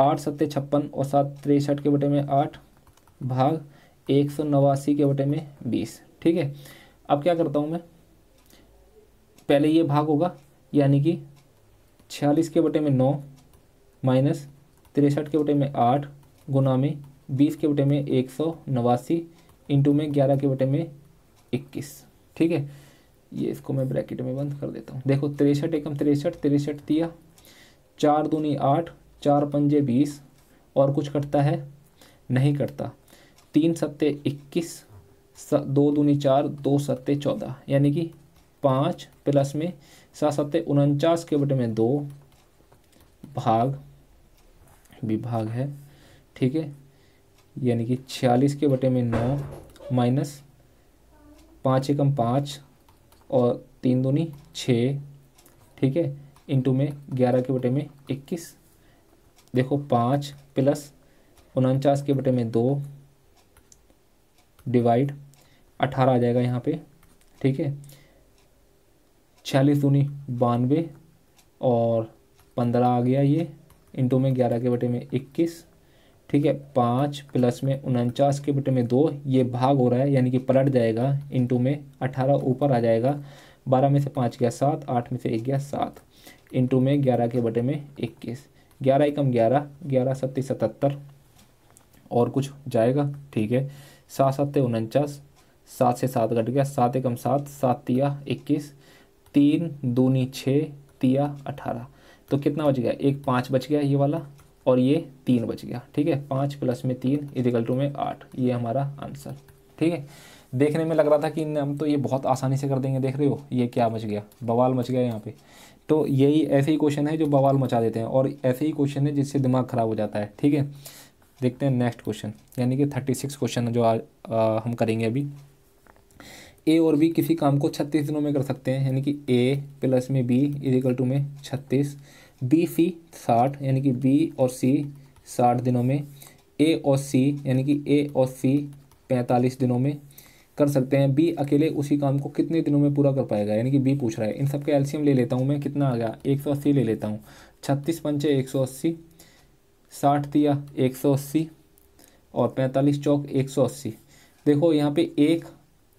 आठ सत्य छप्पन और सात तिरसठ के बटे में आठ भाग एक सौ नवासी के बटे में बीस ठीक है अब क्या करता हूँ मैं पहले ये भाग होगा यानी कि छियालीस के बटे में नौ माइनस तिरसठ के बटे में आठ गुना में बीस के बटे में एक सौ नवासी इंटू में ग्यारह के बटे में इक्कीस ठीक है ये इसको मैं ब्रैकेट में बंद कर देता हूँ देखो तिरसठ एकम तिरसठ तिरसठ दिया चार दूनी आठ चार पंजे बीस और कुछ करता है नहीं करता तीन सत्ते इक्कीस दो दूनी चार दो सत्ते चौदह यानी कि पाँच प्लस में सात सत्ते उनचास के बटे में दो भाग विभाग है ठीक है यानी कि छियालीस के बटे में नौ माइनस पाँच एकम पाँच और तीन दूनी छः ठीक है इंटू में ग्यारह के बटे में इक्कीस देखो पाँच प्लस उनचास के बटे में दो डिवाइड अठारह आ जाएगा यहाँ पे ठीक है छियालीस दूनी बानवे और पंद्रह आ गया ये इंटू में ग्यारह के बटे में इक्कीस ठीक है पाँच प्लस में उनचास के बटे में दो ये भाग हो रहा है यानी कि पलट जाएगा इंटू में अठारह ऊपर आ जाएगा बारह में से पाँच गया सात आठ में से एक गया सात इंटू में ग्यारह के बटे में इक्कीस ग्यारह एकम ग्यारह ग्यारह सत्ती सतहत्तर और कुछ जाएगा ठीक है सात सत्ते उनचास सात से सात घट गया सात एकम सात सात तिया इक्कीस तीन दूनी छः तिया अठारह तो कितना बच गया एक पाँच बच गया ये वाला और ये तीन बच गया ठीक है पाँच प्लस में तीन इधिकल टू में आठ ये हमारा आंसर ठीक है देखने में लग रहा था कि हम तो ये बहुत आसानी से कर देंगे देख रहे हो ये क्या बच गया बवाल मच गया यहाँ पे तो यही ऐसे ही क्वेश्चन है जो बवाल मचा देते हैं और ऐसे ही क्वेश्चन है जिससे दिमाग ख़राब हो जाता है ठीक है देखते हैं नेक्स्ट क्वेश्चन यानी कि थर्टी सिक्स क्वेश्चन जो आज हम करेंगे अभी ए और बी किसी काम को छत्तीस दिनों में कर सकते हैं यानी कि ए प्लस में बी इजिकल टू में छत्तीस बी सी साठ यानी कि बी और सी साठ दिनों में ए और सी यानी कि ए और सी पैंतालीस दिनों में कर सकते हैं बी अकेले उसी काम को कितने दिनों में पूरा कर पाएगा यानी कि बी पूछ रहा है इन सब का एल्शियम ले लेता हूँ मैं कितना आ गया एक सौ अस्सी ले लेता हूँ छत्तीस पंचे एक सौ अस्सी साठ दिया एक सौ अस्सी और पैंतालीस चौक एक सौ अस्सी देखो यहाँ पे एक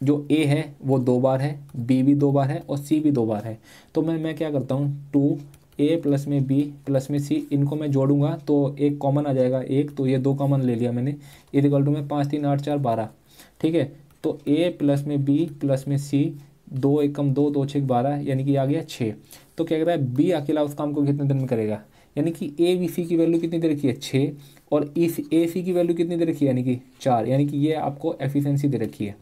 जो ए है वो दो बार है बी भी दो बार है और सी भी दो बार है तो मैं मैं क्या करता हूँ टू ए प्लस में बी प्लस में सी इनको मैं जोड़ूंगा तो एक कॉमन आ जाएगा एक तो ये दो कॉमन ले लिया मैंने इधर टू में पाँच तीन आठ चार बारह ठीक है तो ए प्लस में बी प्लस में सी दो एक कम दो दो छः बारह यानी कि आ गया छः तो क्या कह रहा है बी अकेला उस काम को कितने दिन में करेगा यानी कि ए बी सी की वैल्यू कितनी दे रखी है छः और इस ए सी की वैल्यू कितनी दे रखी है यानी कि चार यानी कि ये आपको एफिशिएंसी दे रखी है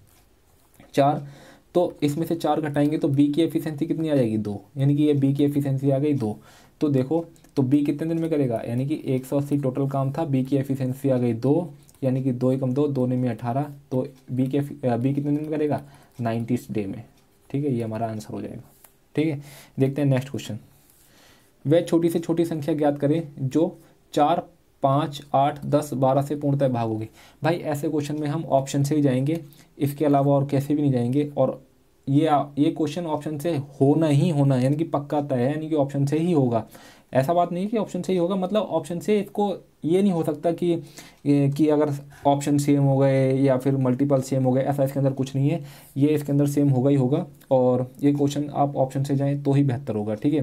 चार तो इसमें से चार घटाएंगे तो बी की एफिशिएंसी कितनी आ जाएगी दो यानी कि ये बी की एफिशिएंसी आ गई दो तो देखो तो बी कितने दिन में करेगा यानी कि एक सौ अस्सी टोटल काम था बी की एफिशिएंसी आ गई दो यानी कि दो एकम दो दोने में अठारह तो बी के बी कितने दिन में करेगा नाइन्टी डे में ठीक है ये हमारा आंसर हो जाएगा ठीक है देखते हैं नेक्स्ट क्वेश्चन वह छोटी से छोटी संख्या ज्ञात करें जो चार पाँच आठ दस बारह से पूर्णतः भाग होगी भाई ऐसे क्वेश्चन में हम ऑप्शन से ही जाएंगे इसके अलावा और कैसे भी नहीं जाएंगे और ये ये क्वेश्चन ऑप्शन से होना ही होना यानी कि पक्का तय है यानी कि ऑप्शन से ही होगा ऐसा बात नहीं कि ऑप्शन से ही होगा मतलब ऑप्शन से इसको ये नहीं हो सकता कि कि अगर ऑप्शन सेम हो गए या फिर मल्टीपल सेम हो गए ऐसा इसके अंदर कुछ नहीं है ये इसके अंदर सेम होगा ही होगा और ये क्वेश्चन आप ऑप्शन से जाएँ तो ही बेहतर होगा ठीक है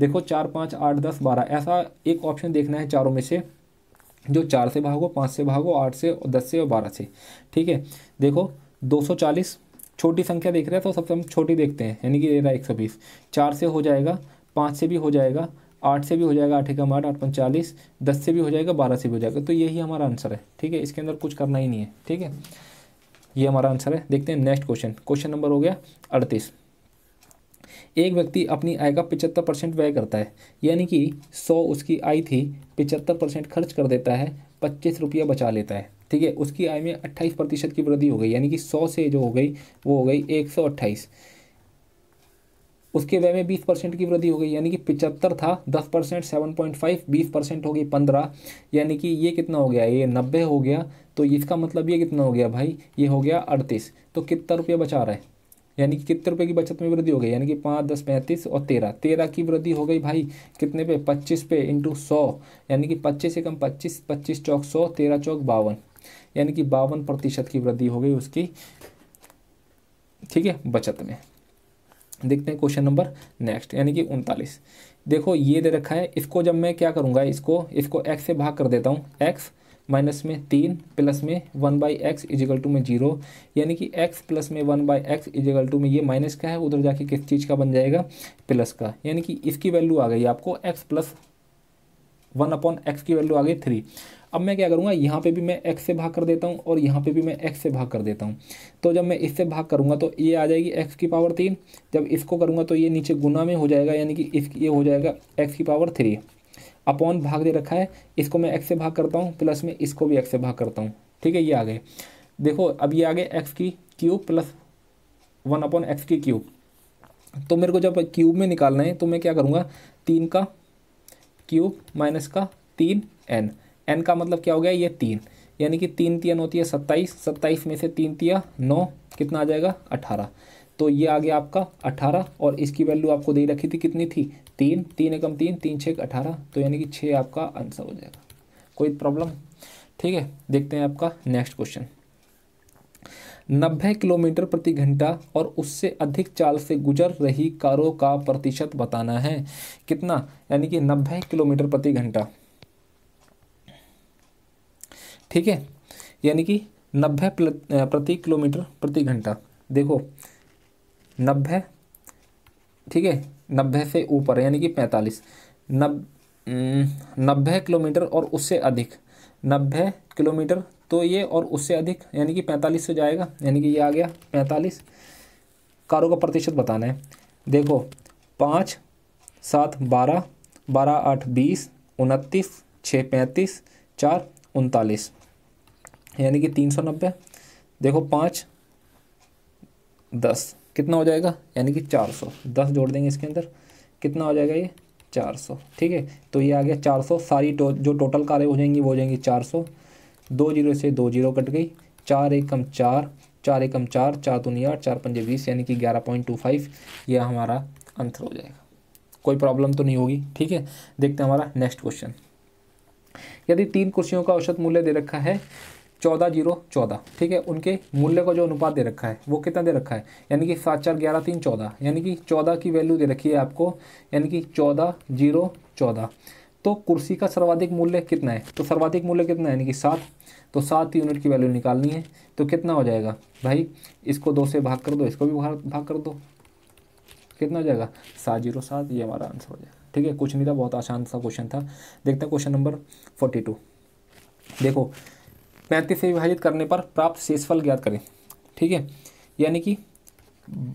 देखो चार पाँच आठ दस बारह ऐसा एक ऑप्शन देखना है चारों में से जो चार से भागो पाँच से भागो आठ से दस से और बारह से ठीक है देखो दो सौ चालीस छोटी संख्या देख रहे हैं तो सबसे हम छोटी देखते हैं यानी कि दे रहा है एक सौ बीस चार से हो जाएगा पाँच से भी हो जाएगा आठ से भी हो जाएगा आठ एकम आठ आठ पंचालीस दस से भी हो जाएगा बारह से भी हो जाएगा तो यही हमारा आंसर है ठीक है इसके अंदर कुछ करना ही नहीं है ठीक है ये हमारा आंसर है देखते हैं नेक्स्ट क्वेश्चन क्वेश्चन नंबर हो गया अड़तीस एक व्यक्ति अपनी आय का पिचहत्तर परसेंट व्यय करता है यानी कि सौ उसकी आय थी पिचहत्तर परसेंट खर्च कर देता है पच्चीस रुपया बचा लेता है ठीक है उसकी आय में अट्ठाईस प्रतिशत की वृद्धि हो गई यानी कि सौ से जो हो गई वो हो गई एक सौ अट्ठाईस उसके व्यय में बीस परसेंट की वृद्धि हो गई यानी कि पिचहत्तर था दस परसेंट सेवन पॉइंट फाइव बीस परसेंट हो गई पंद्रह यानी कि ये कितना हो गया ये नब्बे हो गया तो इसका मतलब ये कितना हो गया भाई ये हो गया अड़तीस तो कितना रुपया बचा रहा है यानी कि कितने रुपये की बचत में वृद्धि हो गई यानी कि पाँच दस पैंतीस और तेरह तेरह की वृद्धि हो गई भाई कितने पे पच्चीस पे इंटू सौ यानी कि पच्चीस से कम पच्चीस पच्चीस चौक सौ तेरह चौक बावन यानी कि बावन प्रतिशत की वृद्धि हो गई उसकी ठीक है बचत में देखते हैं क्वेश्चन नंबर नेक्स्ट यानी कि उनतालीस देखो ये दे रखा है इसको जब मैं क्या करूँगा इसको इसको एक्स से भाग कर देता हूँ एक्स माइनस में तीन प्लस में one by x equal to में जीरो यानी कि एक्स प्लस में one by x equal to में ये माइनस का है उधर जाके किस चीज़ का बन जाएगा प्लस का यानी कि इसकी वैल्यू आ गई आपको x plus one upon x की वैल्यू आ गई थ्री अब मैं क्या करूँगा यहाँ पे भी मैं एक्स से भाग कर देता हूँ और यहाँ पे भी मैं एक्स से भाग कर देता हूँ तो जब मैं इससे भाग करूँगा तो ये आ जाएगी एक्स की पावर तीन जब इसको करूँगा तो ये नीचे गुना में हो जाएगा यानी कि इस ये हो जाएगा एक्स की पावर थ्री अपॉन भाग दे रखा है इसको मैं एक्स से भाग करता हूँ प्लस में इसको भी एक्स से भाग करता हूँ ठीक है ये आ गए देखो अब ये आ गए एक्स की cube plus one upon x की क्यूब तो मेरे को जब क्यूब में निकालना है तो मैं क्या करूँगा तीन का क्यूब माइनस का तीन एन एन का मतलब क्या हो गया ये तीन यानी कि तीन तीन होती है सत्ताईस सत्ताईस में से तीन तिया नौ कितना आ जाएगा अठारह तो ये आ गया आपका अठारह और इसकी वैल्यू आपको दे रखी थी कितनी थी तीन तीन एकम तीन तीन छः अठारह तो यानी कि छः आपका आंसर हो जाएगा कोई प्रॉब्लम ठीक है देखते हैं आपका नेक्स्ट क्वेश्चन नब्बे किलोमीटर प्रति घंटा और उससे अधिक चाल से गुजर रही कारों का प्रतिशत बताना है कितना यानी कि नब्बे किलोमीटर प्रति घंटा ठीक है यानी कि नब्बे प्रति किलोमीटर प्रति घंटा देखो नब्बे ठीक है नब्बे से ऊपर यानी कि पैंतालीस नब नब्बे किलोमीटर और उससे अधिक नब्बे किलोमीटर तो ये और उससे अधिक यानी कि पैंतालीस से जाएगा यानी कि ये आ गया पैंतालीस कारों का प्रतिशत बताना है देखो पाँच सात बारह बारह आठ बीस उनतीस छः पैंतीस चार उनतालीस यानी कि तीन सौ नब्बे देखो पाँच दस कितना हो जाएगा यानी कि चार सौ दस जोड़ देंगे इसके अंदर कितना हो जाएगा ये चार सौ ठीक है तो ये आ गया चार सौ सारी टो, जो टोटल कारें हो जाएंगी वो हो जाएंगी चार सौ दो जीरो से दो जीरो कट गई चार एकम चार चार एकम चार चार दूनी आठ चार पंजे बीस यानी कि ग्यारह पॉइंट टू फाइव यह हमारा आंसर हो जाएगा कोई प्रॉब्लम तो नहीं होगी ठीक है देखते हैं हमारा नेक्स्ट क्वेश्चन यदि तीन कुर्सियों का औसत मूल्य दे रखा है चौदह जीरो चौदह ठीक है उनके मूल्य का जो अनुपात दे रखा है वो कितना दे रखा है यानी कि सात चार ग्यारह तीन चौदह यानी कि चौदह की वैल्यू दे रखी है आपको यानी कि चौदह जीरो चौदह तो कुर्सी का सर्वाधिक मूल्य कितना है तो सर्वाधिक मूल्य कितना है यानी कि सात तो सात यूनिट की वैल्यू निकालनी है तो कितना हो जाएगा भाई इसको दो से भाग कर दो इसको भी भाग कर दो कितना हो जाएगा सात जीरो सात ये हमारा आंसर हो जाएगा ठीक है कुछ नहीं था बहुत आसान सा क्वेश्चन था देखते हैं क्वेश्चन नंबर फोर्टी टू देखो पैंतीस से विभाजित करने पर प्राप्त शेषफल ज्ञात करें ठीक है यानी कि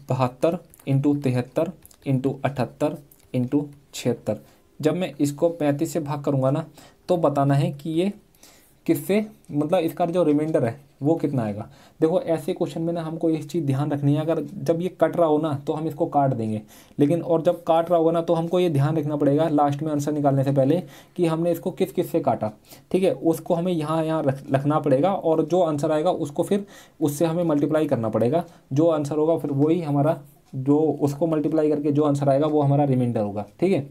बहत्तर इंटू तिहत्तर इंटू अठहत्तर इंटू छिहत्तर जब मैं इसको पैंतीस से भाग करूँगा ना तो बताना है कि ये किससे मतलब इसका जो रिमाइंडर है वो कितना आएगा देखो ऐसे क्वेश्चन में ना हमको ये चीज़ ध्यान रखनी है अगर जब ये कट रहा हो ना तो हम इसको काट देंगे लेकिन और जब काट रहा होगा ना तो हमको ये ध्यान रखना पड़ेगा लास्ट में आंसर निकालने से पहले कि हमने इसको किस किस से काटा ठीक है उसको हमें यहाँ यहाँ रख रखना पड़ेगा और जो आंसर आएगा उसको फिर उससे हमें मल्टीप्लाई करना पड़ेगा जो आंसर होगा फिर वही हमारा जो उसको मल्टीप्लाई करके जो आंसर आएगा वो हमारा रिमाइंडर होगा ठीक है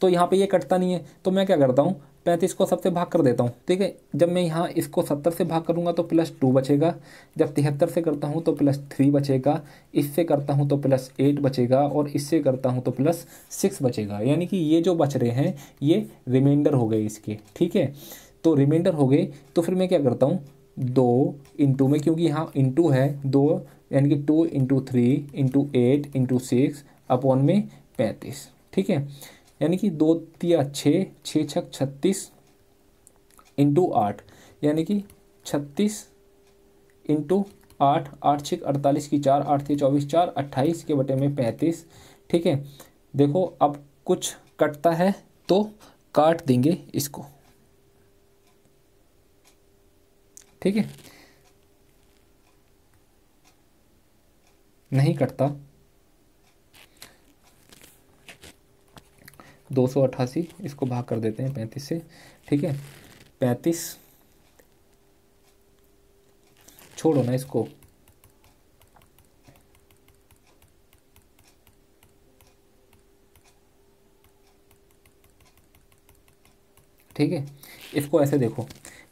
तो यहाँ पे ये कटता नहीं है तो मैं क्या करता हूँ पैंतीस को सबसे भाग कर देता हूँ ठीक है जब मैं यहाँ इसको सत्तर से भाग करूँगा तो प्लस टू बचेगा जब तिहत्तर से करता हूँ तो प्लस थ्री बचेगा इससे करता हूँ तो प्लस एट बचेगा और इससे करता हूँ तो प्लस सिक्स बचेगा यानी कि ये जो बच रहे हैं ये रिमाइंडर हो गए इसके ठीक है तो रिमाइंडर हो गए तो फिर मैं क्या करता हूँ दो इंटू में क्योंकि यहाँ इंटू है दो यानी कि two into three into eight into six upon में पैंतीस ठीक है यानी कि दो तिया छः छः छक छत्तीस इंटू आठ यानी कि छत्तीस इंटू आठ आठ छिक अड़तालीस की चार आठ थी चौबीस चार अट्ठाईस के बटे में पैंतीस ठीक है देखो अब कुछ कटता है तो काट देंगे इसको ठीक है नहीं कटता दो सौ अट्ठासी इसको भाग कर देते हैं पैंतीस से ठीक है पैंतीस छोड़ो ना इसको ठीक है इसको ऐसे देखो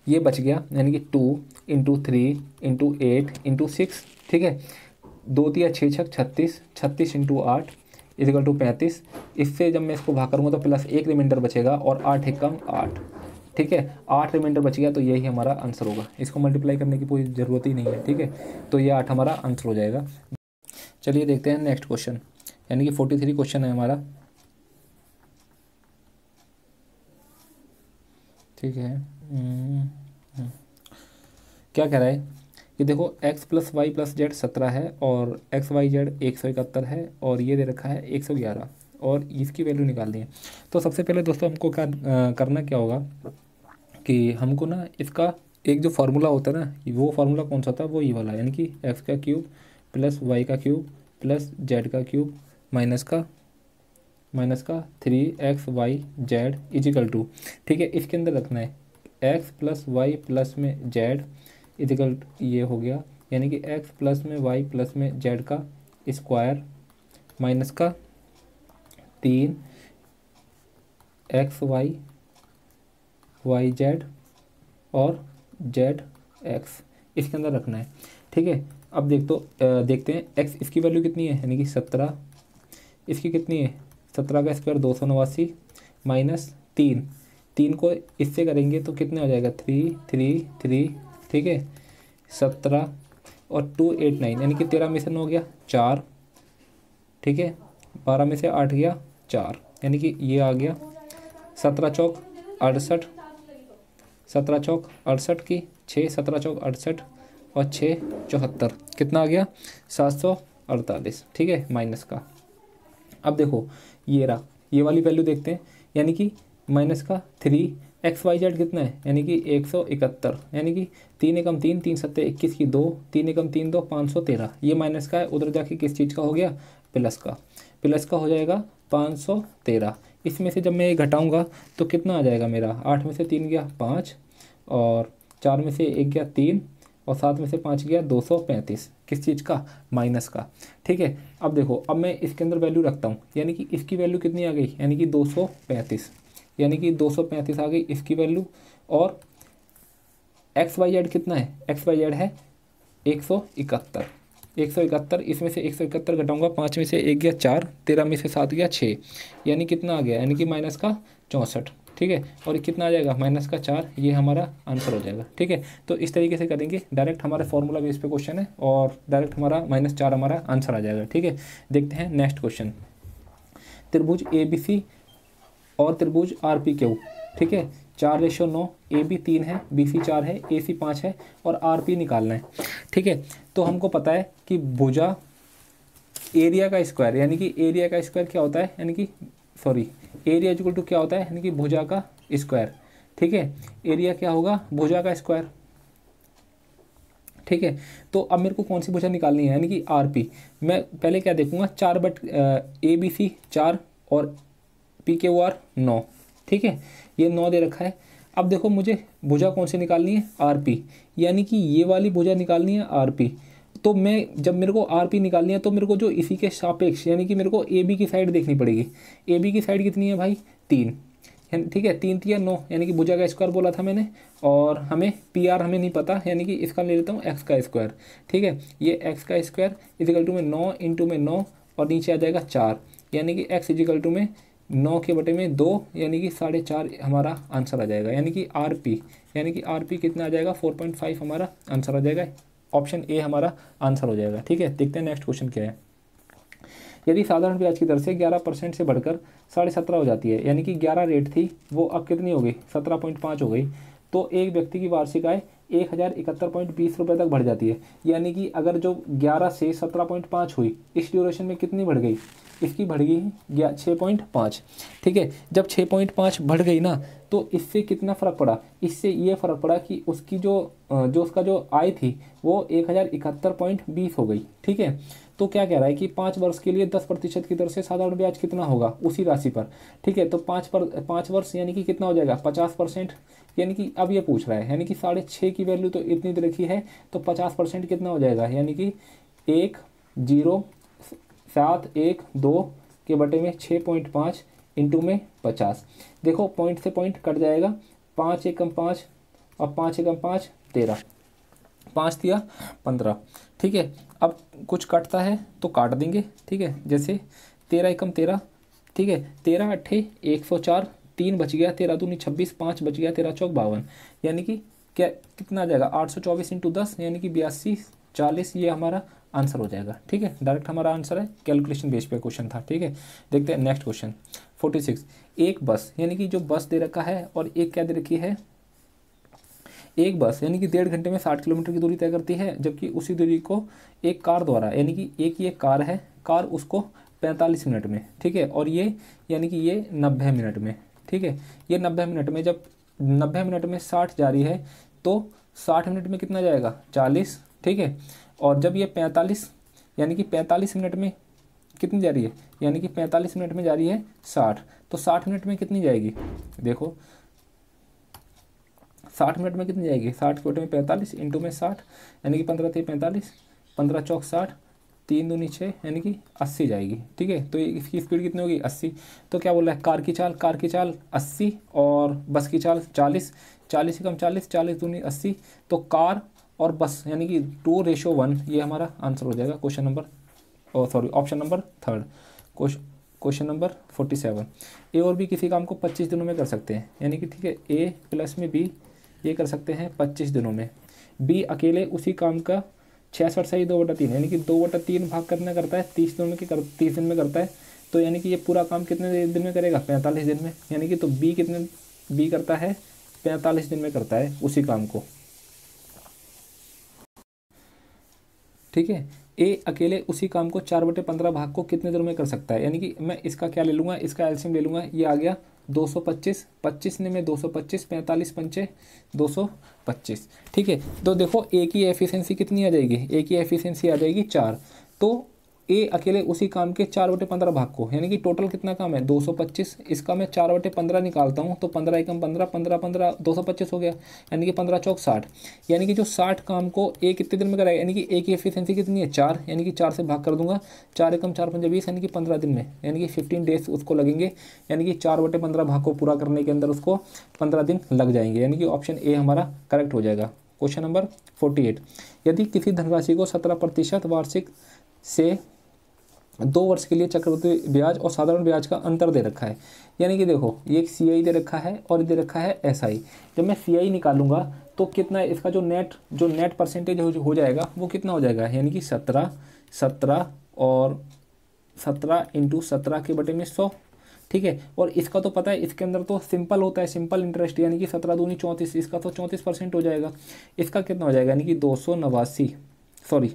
ये बच गया यानी कि two into three into eight into six ठीक है दो तीन छः छः छत्तीस छत्तीस इंटू आठ इजिकल टू पैंतीस इससे जब मैं इसको भाग करूँगा तो प्लस एक रिमाइंडर बचेगा और आठ एकम आठ ठीक है आठ रिमाइंडर बच गया तो यही हमारा आंसर होगा इसको मल्टीप्लाई करने की कोई ज़रूरत ही नहीं है ठीक है तो ये आठ हमारा आंसर हो जाएगा चलिए देखते हैं नेक्स्ट क्वेश्चन यानी कि फोर्टी थ्री क्वेश्चन है हमारा ठीक है हम्म, हम्म। क्या कह रहा है कि देखो x plus y plus z सत्रह है और एक्स वाई जेड एक सौ इकहत्तर है और ये दे रखा है एक सौ ग्यारह और इसकी वैल्यू निकालनी है तो सबसे पहले दोस्तों हमको क्या करना क्या होगा कि हमको ना इसका एक जो फार्मूला होता है ना वो फार्मूला कौन सा था वो ये वाला यानी कि एक्स का क्यूब प्लस वाई का क्यूब प्लस जेड का क्यूब माइनस का माइनस का three x y z equal two ठीक है इसके अंदर रखना है एक्स प्लस वाई प्लस में जेड इजिकल ये हो गया यानी कि एक्स प्लस में वाई प्लस में जेड का स्क्वायर माइनस का तीन एक्स वाई वाई जेड और जेड एक्स इसके अंदर रखना है ठीक है अब देख तो देखते हैं एक्स इसकी वैल्यू कितनी है यानी कि सत्रह इसकी कितनी है सत्रह का स्क्वायर दो सौ नवासी माइनस तीन तीन को इससे करेंगे तो कितने हो जाएगा थ्री थ्री थ्री ठीक है सत्रह और टू एट नाइन यानी कि तेरह में से नौ गया चार ठीक है बारह में से आठ गया चार यानी कि ये आ गया सत्रह चौक अड़सठ सत्रह चौक अड़सठ की छः सत्रह चौक अड़सठ और छः चौहत्तर कितना आ गया सात सौ अड़तालीस ठीक है माइनस का अब देखो ये रहा ये वाली वैल्यू देखते हैं यानी कि माइनस का थ्री एक्स वाई जेड कितना है यानी कि एक सौ इकहत्तर यानी कि तीन एकम तीन तीन सत्तर इक्कीस की दो तीन एकम तीन दो पाँच सौ तेरह ये माइनस का है उधर जाके किस चीज़ का हो गया प्लस का प्लस का हो जाएगा पाँच सौ तेरह इसमें से जब मैं ये घटाऊँगा तो कितना आ जाएगा मेरा आठ में से तीन गया पाँच और चार में से एक गया तीन और सात में से पाँच गया दो सौ पैंतीस किस चीज़ का माइनस का ठीक है अब देखो अब मैं इसके अंदर वैल्यू रखता हूँ यानी कि इसकी वैल्यू कितनी आ गई यानी कि दो सौ पैंतीस यानी कि पैंतीस आ गई इसकी वैल्यू और एक्स वाई जेड कितना है एक्स वाई जेड है एक सौ इकहत्तर एक सौ इकहत्तर इसमें से एक सौ इकहत्तर घटाऊँगा पाँच में से एक गया चार तेरह में से सात गया छः यानी कितना आ गया यानी कि माइनस का चौंसठ ठीक है और कितना आ जाएगा माइनस का चार ये हमारा आंसर हो जाएगा ठीक है तो इस तरीके से करेंगे डायरेक्ट हमारे फॉर्मूला बेस पे क्वेश्चन है और डायरेक्ट हमारा माइनस चार हमारा आंसर आ जाएगा ठीक है देखते हैं नेक्स्ट क्वेश्चन त्रिभुज ए और त्रिभुज आर पी क्यू ठीक है चार रेशो नौ ए बी तीन है बी सी चार है ए सी पाँच है और आर पी निकालना है ठीक है तो हमको पता है कि भुजा एरिया का स्क्वायर यानी कि एरिया का स्क्वायर क्या होता है यानी कि सॉरी एरिया इक्वल टू क्या होता है यानी कि भुजा का स्क्वायर ठीक है एरिया क्या होगा भुजा का स्क्वायर ठीक है तो अब मेरे को कौन सी भुजा निकालनी है यानी कि आर पी मैं पहले क्या देखूंगा चार बट ए बी सी चार और पी के ओ आर नौ ठीक है ये नौ दे रखा है अब देखो मुझे भुजा कौन सी निकालनी है आर पी यानी कि ये वाली भुजा निकालनी है आर पी तो मैं जब मेरे को आर पी निकालनी है तो मेरे को जो इसी के सापेक्ष यानी कि मेरे को ए बी की साइड देखनी पड़ेगी ए बी की साइड कितनी है भाई तीन ठीक है तीन तीन नौ यानी कि भुजा का स्क्वायर बोला था मैंने और हमें पी आर हमें नहीं पता यानी कि इसका ले लेता हूँ एक्स का स्क्वायर ठीक है ये एक्स का स्क्वायर इजिकल टू में नौ इंटू में नौ और नीचे आ जाएगा चार यानी कि एक्स इजिकल टू में नौ के बटे में दो यानी कि साढ़े चार हमारा आंसर आ जाएगा यानी कि आर पी यानी कि आर पी कितना आ जाएगा फोर पॉइंट फाइव हमारा आंसर आ जाएगा ऑप्शन ए हमारा आंसर हो जाएगा ठीक है देखते हैं नेक्स्ट क्वेश्चन क्या है यदि साधारण ब्याज की दर से ग्यारह परसेंट से बढ़कर साढ़े सत्रह हो जाती है यानी कि ग्यारह रेट थी वो अब कितनी हो गई सत्रह पॉइंट पाँच हो गई तो एक व्यक्ति की वार्षिक आय एक हज़ार इकहत्तर पॉइंट बीस रुपये तक बढ़ जाती है यानी कि अगर जो ग्यारह से सत्रह पॉइंट पाँच हुई इस ड्यूरेशन में कितनी बढ़ गई इसकी बढ़ गई ग्या छः पॉइंट पाँच ठीक है जब छः पॉइंट पाँच बढ़ गई ना तो इससे कितना फ़र्क पड़ा इससे ये फ़र्क पड़ा कि उसकी जो जो उसका जो आय थी वो एक हज़ार इकहत्तर पॉइंट बीस हो गई ठीक है तो क्या कह रहा है कि पाँच वर्ष के लिए दस प्रतिशत की दर से साधारण ब्याज कितना होगा उसी राशि पर ठीक है तो पाँच पर पाँच वर्ष यानी कि कितना हो जाएगा पचास परसेंट यानी कि अब ये पूछ रहा है यानी कि साढ़े छः की वैल्यू तो इतनी तो रखी है तो पचास परसेंट कितना हो जाएगा यानी कि एक जीरो सात एक दो के बटे में छः पॉइंट पाँच इंटू में पचास देखो पॉइंट से पॉइंट कट जाएगा पाँच एकम पाँच और पाँच एकम पाँच तेरह पाँच दिया पंद्रह ठीक है अब कुछ कटता है तो काट देंगे ठीक है जैसे तेरह एकम तेरह ठीक है तेरह अट्ठे एक सौ चार तीन बच गया तेरह दूनी छब्बीस पाँच बच गया तेरह चौक बावन यानी कि क्या कितना आ जाएगा आठ सौ चौबीस इंटू दस यानी कि बयासी चालीस ये हमारा आंसर हो जाएगा ठीक है डायरेक्ट हमारा आंसर है कैलकुलेशन बेस पे क्वेश्चन था ठीक है देखते हैं नेक्स्ट क्वेश्चन फोर्टी सिक्स एक बस यानी कि जो बस दे रखा है और एक क्या दे रखी है एक बस यानी कि डेढ़ घंटे में साठ किलोमीटर की दूरी तय करती है जबकि उसी दूरी को एक कार द्वारा यानी कि एक ये कार है कार उसको पैंतालीस मिनट में ठीक है और ये यानी कि ये नब्बे मिनट में ठीक है ये नब्बे मिनट में जब नब्बे मिनट में साठ जा रही है तो साठ मिनट में कितना जाएगा चालीस ठीक है और जब ये पैंतालीस यानी कि पैंतालीस मिनट में कितनी जा रही है यानी कि पैंतालीस मिनट में जा रही है साठ तो साठ मिनट में कितनी जाएगी देखो साठ मिनट में कितनी जाएगी साठ कोटे में पैंतालीस इंटू में साठ यानी कि पंद्रह तीन पैंतालीस पंद्रह चौक साठ तीन दूनी छः यानी कि अस्सी जाएगी ठीक है तो इसकी स्पीड कितनी होगी अस्सी तो क्या बोल रहा है कार की चाल कार की चाल अस्सी और बस की चाल चालीस चालीस से कम चालीस चालीस दूनी अस्सी तो कार और बस यानी कि टू रेशो वन ये हमारा आंसर हो जाएगा क्वेश्चन नंबर oh, और sorry option number third question number forty seven A और बी किसी काम को पच्चीस दिनों में कर सकते हैं यानी कि ठीक है ए प्लस में बी ये कर सकते हैं पच्चीस दिनों में बी अकेले उसी काम का छियासठ से ही दो बटा तीन यानी कि दो बटा तीन भाग करना करता है तीस दिनों में कर तीस दिन में करता है तो यानी कि ये पूरा काम कितने दिन में करेगा पैंतालीस दिन में यानी कि तो बी कितने बी करता है पैंतालीस दिन में करता है उसी काम को ठीक है ए अकेले उसी काम को चार बटे पंद्रह भाग को कितने दिनों में कर सकता है यानी कि मैं इसका क्या ले लूँगा इसका एल्सियम ले लूँगा ये आ गया 225 25 ने मैं 225 45 पंचे 225 ठीक है तो देखो ए की एफिशिएंसी कितनी आ जाएगी ए की एफिशिएंसी आ जाएगी चार तो ए अकेले उसी काम के चार बटे पंद्रह भाग को यानी कि टोटल कितना काम है दो सौ पच्चीस इसका मैं चार बटे पंद्रह निकालता हूँ तो पंद्रह एकम पंद्रह पंद्रह पंद्रह दो सौ पच्चीस हो गया यानी कि पंद्रह चौक साठ यानी कि जो साठ काम को ए कितने दिन में कराएगा यानी कि ए की एफिशियंसी कितनी है चार यानी कि चार से भाग कर दूंगा चार एकम चार पंजा बीस यानी कि पंद्रह दिन में यानी कि फिफ्टीन डेज उसको लगेंगे यानी कि चार बटे पंद्रह भाग को पूरा करने के अंदर उसको पंद्रह दिन लग जाएंगे यानी कि ऑप्शन ए हमारा करेक्ट हो जाएगा क्वेश्चन नंबर फोर्टी एट यदि किसी धनराशि को सत्रह प्रतिशत वार्षिक से दो वर्ष के लिए चक्रवृद्धि ब्याज और साधारण ब्याज का अंतर दे रखा है यानी कि देखो ये एक सी दे रखा है और दे रखा है एस जब मैं सी आई निकालूंगा तो कितना इसका जो नेट जो नेट परसेंटेज हो जाएगा वो कितना हो जाएगा यानी कि सत्रह सत्रह और सत्रह इंटू सत्रह के बटे में सौ ठीक है और इसका तो पता है इसके अंदर तो सिंपल होता है सिंपल इंटरेस्ट यानी कि सत्रह दूनी चौंतीस इसका तो चौंतीस परसेंट हो जाएगा इसका कितना हो जाएगा यानी कि दो सौ नवासी सॉरी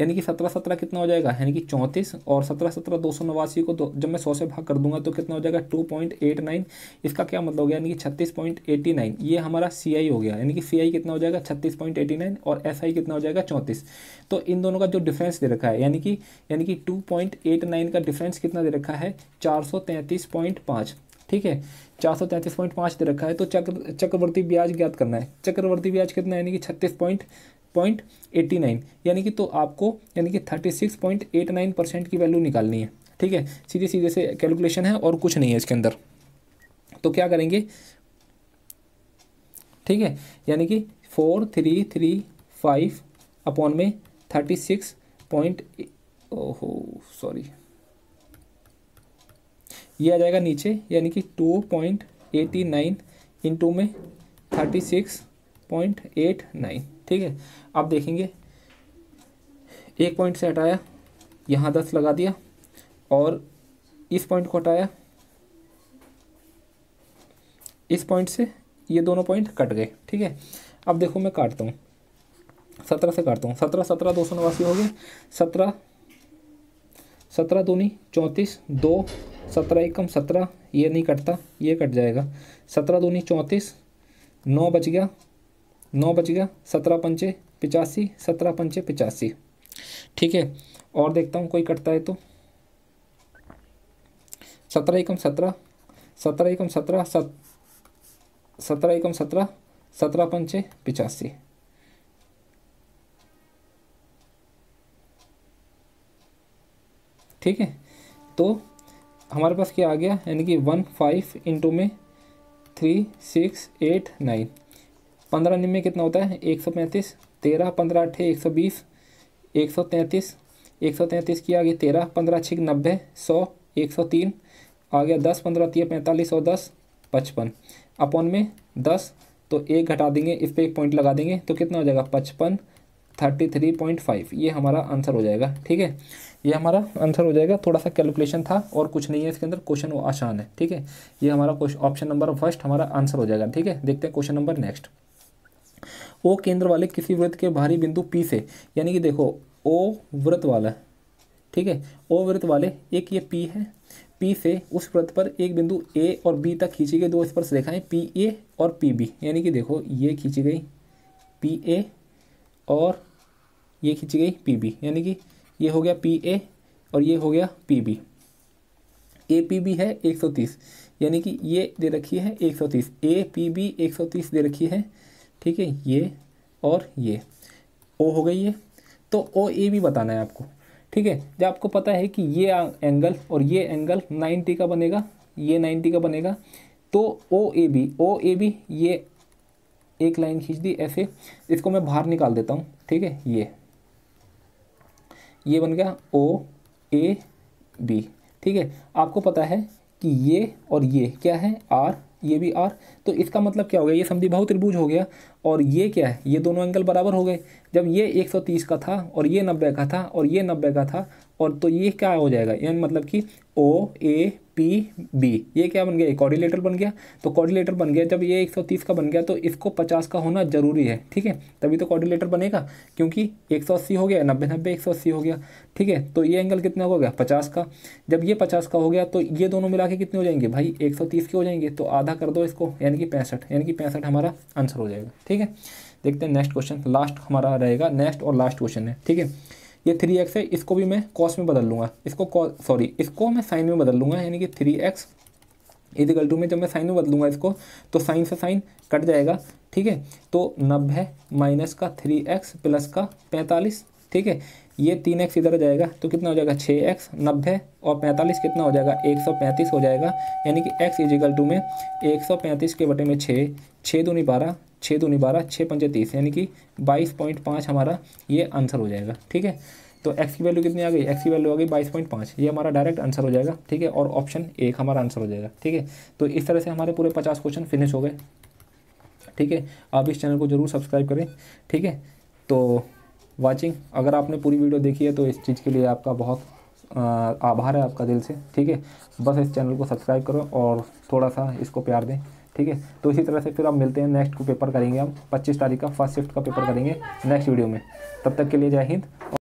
यानी कि सत्रह सत्रह कितना हो जाएगा यानी कि चौंतीस और सत्रह सत्रह दो सौ नवासी को जब मैं सौ से भाग कर दूंगा तो कितना हो जाएगा टू पॉइंट एट नाइन इसका क्या मतलब हो गया यानी कि छत्तीस पॉइंट एटी नाइन ये हमारा सी आई हो गया यानी कि सी आई कितना हो जाएगा छत्तीस पॉइंट एटी नाइन और एस आई कितना हो जाएगा चौंतीस तो इन दोनों का जो डिफरेंस दे रखा है यानी कि यानी कि टू पॉइंट एट नाइन का डिफरेंस कितना दे रखा है चार सौ तैंतीस पॉइंट पाँच ठीक है चार सौ तैंतीस पॉइंट पाँच दे रखा है तो चक्र चक्रवर्ती ब्याज ज्ञात करना है चक्रवर्ती ब्याज कितना यानी कि छत्तीस पॉइंट पॉइंट एट्टी नाइन यानी कि तो आपको यानी कि thirty six point eight nine percent की वैल्यू निकालनी है ठीक है सीधे सीधे से कैलकुलेशन है और कुछ नहीं है इसके अंदर तो क्या करेंगे ठीक है यानी कि four three three five upon में थर्टी सिक्स पॉइंट ओहो सॉरी ये आ जाएगा नीचे यानी कि two point eighty nine into में thirty six point eight nine ठीक है अब देखेंगे एक पॉइंट से हटाया यहाँ दस लगा दिया और इस पॉइंट को हटाया इस पॉइंट से ये दोनों पॉइंट कट गए ठीक है अब देखो मैं काटता हूँ सत्रह से काटता हूँ सत्रह सत्रह दो सौ नवासी हो गए सत्रह सत्रह दूनी चौंतीस दो सत्रह एकम सत्रह ये नहीं कटता ये कट जाएगा सत्रह दूनी चौंतीस नौ बच गया नौ बच गया सत्रह पंचे पिचासी सत्रह पंचे पिचासी ठीक है और देखता हूँ कोई कटता है तो सत्रह एकम सत्रह सत्रह एकम सत्रह सत सत्रह एकम सत्रह सत्रह पंचे पिचासी ठीक है तो हमारे पास क्या आ गया यानी कि वन फाइव इंटू में थ्री सिक्स एट नाइन पंद्रह निम्न में कितना होता है एक सौ पैंतीस तेरह पंद्रह अट्ठे एक सौ बीस एक सौ तैंतीस एक सौ तैंतीस की आगे तेरह पंद्रह छः नब्बे सौ एक सौ तीन आ गया दस पंद्रह तीस पैंतालीस और दस पचपन अपन में दस तो एक घटा देंगे इस पर एक पॉइंट लगा देंगे तो कितना हो जाएगा पचपन थर्टी थ्री पॉइंट फाइव ये हमारा आंसर हो जाएगा ठीक है ये हमारा आंसर हो जाएगा थोड़ा सा कैलकुलेशन था और कुछ नहीं है इसके अंदर क्वेश्चन वो आसान है ठीक है ये हमारा ऑप्शन नंबर फर्स्ट हमारा आंसर हो जाएगा ठीक है देखते हैं क्वेश्चन नंबर नेक्स्ट ओ केंद्र वाले किसी वृत्त के बाहरी बिंदु पी से यानी कि देखो ओ वृत्त वाला ठीक है ओ वृत्त वाले एक ये पी है पी से उस वृत्त पर एक बिंदु ए और बी तक खींची गई दो स्पर्श रेखाएं पी ए और पी बी यानी कि देखो ये खींची गई पी ए और ये खींची गई पी बी यानी कि ये हो गया पी ए और ये हो गया P B A P B है एक सौ तीस यानी कि ये दे रखी है एक सौ तीस ए पी बी एक सौ तीस दे रखी है ठीक है ये और ये ओ हो गई ये तो ओ ए भी बताना है आपको ठीक है जब आपको पता है कि ये एंगल और ये एंगल 90 का बनेगा ये 90 का बनेगा तो ओ A B O A B ये एक लाइन खींच दी ऐसे इसको मैं बाहर निकाल देता हूँ ठीक है ये ये बन गया ओ ए बी ठीक है आपको पता है कि ये और ये क्या है आर ये भी आर तो इसका मतलब क्या हो गया ये बहुत त्रिभुज हो गया और ये क्या है ये दोनों एंगल बराबर हो गए जब ये 130 का था और ये 90 का था और ये 90 का था और तो ये क्या हो जाएगा एन मतलब कि ओ ए पी बी ये क्या बन गया ये कॉर्डिलेटर बन गया तो कॉर्डिलेटर बन गया जब ये 130 का बन गया तो इसको 50 का होना जरूरी है ठीक है तभी तो कॉर्डिलेटर बनेगा क्योंकि 180 हो गया नब्बे नब्बे 180 हो गया ठीक है तो ये एंगल कितना हो गया 50 का जब ये 50 का हो गया तो ये दोनों मिला के कितने हो जाएंगे भाई 130 के हो जाएंगे तो आधा कर दो इसको यानी कि पैंसठ यानी कि पैंसठ हमारा आंसर हो जाएगा ठीक है देखते हैं नेक्स्ट क्वेश्चन लास्ट हमारा रहेगा नेक्स्ट और लास्ट क्वेश्चन है ठीक है ये थ्री एक्स है इसको भी मैं कॉस में बदल लूँगा इसको सॉरी इसको मैं साइन में बदल लूँगा यानी कि थ्री एक्स इजिकल टू में जब मैं साइन में बदलूँगा इसको तो साइन से साइन कट जाएगा ठीक है तो नब्बे माइनस का थ्री एक्स प्लस का पैंतालीस ठीक है ये तीन एक्स इधर जाएगा तो कितना हो जाएगा छः एक्स नब्बे और पैंतालीस कितना हो जाएगा एक सौ पैंतीस हो जाएगा यानी कि एक्स इजिकल टू में एक सौ पैंतीस के बटे में छः छः दूनी बारह छः दूनी बारह छः पंचे तीस यानी कि बाईस पॉइंट पाँच हमारा ये आंसर हो जाएगा ठीक है तो एक्स की वैल्यू कितनी आ गई एक्स की वैल्यू आ गई बाईस पॉइंट पाँच ये हमारा डायरेक्ट आंसर हो जाएगा ठीक है और ऑप्शन एक हमारा आंसर हो जाएगा ठीक है तो इस तरह से हमारे पूरे पचास क्वेश्चन फिनिश हो गए ठीक है आप इस चैनल को जरूर सब्सक्राइब करें ठीक है तो वॉचिंग अगर आपने पूरी वीडियो देखी है तो इस चीज़ के लिए आपका बहुत आभार है आपका दिल से ठीक है बस इस चैनल को सब्सक्राइब करो और थोड़ा सा इसको प्यार दें ठीक है तो इसी तरह से फिर आप मिलते हैं नेक्स्ट को पेपर करेंगे हम पच्चीस तारीख का फर्स्ट शिफ्ट का पेपर करेंगे नेक्स्ट वीडियो में तब तक के लिए जय हिंद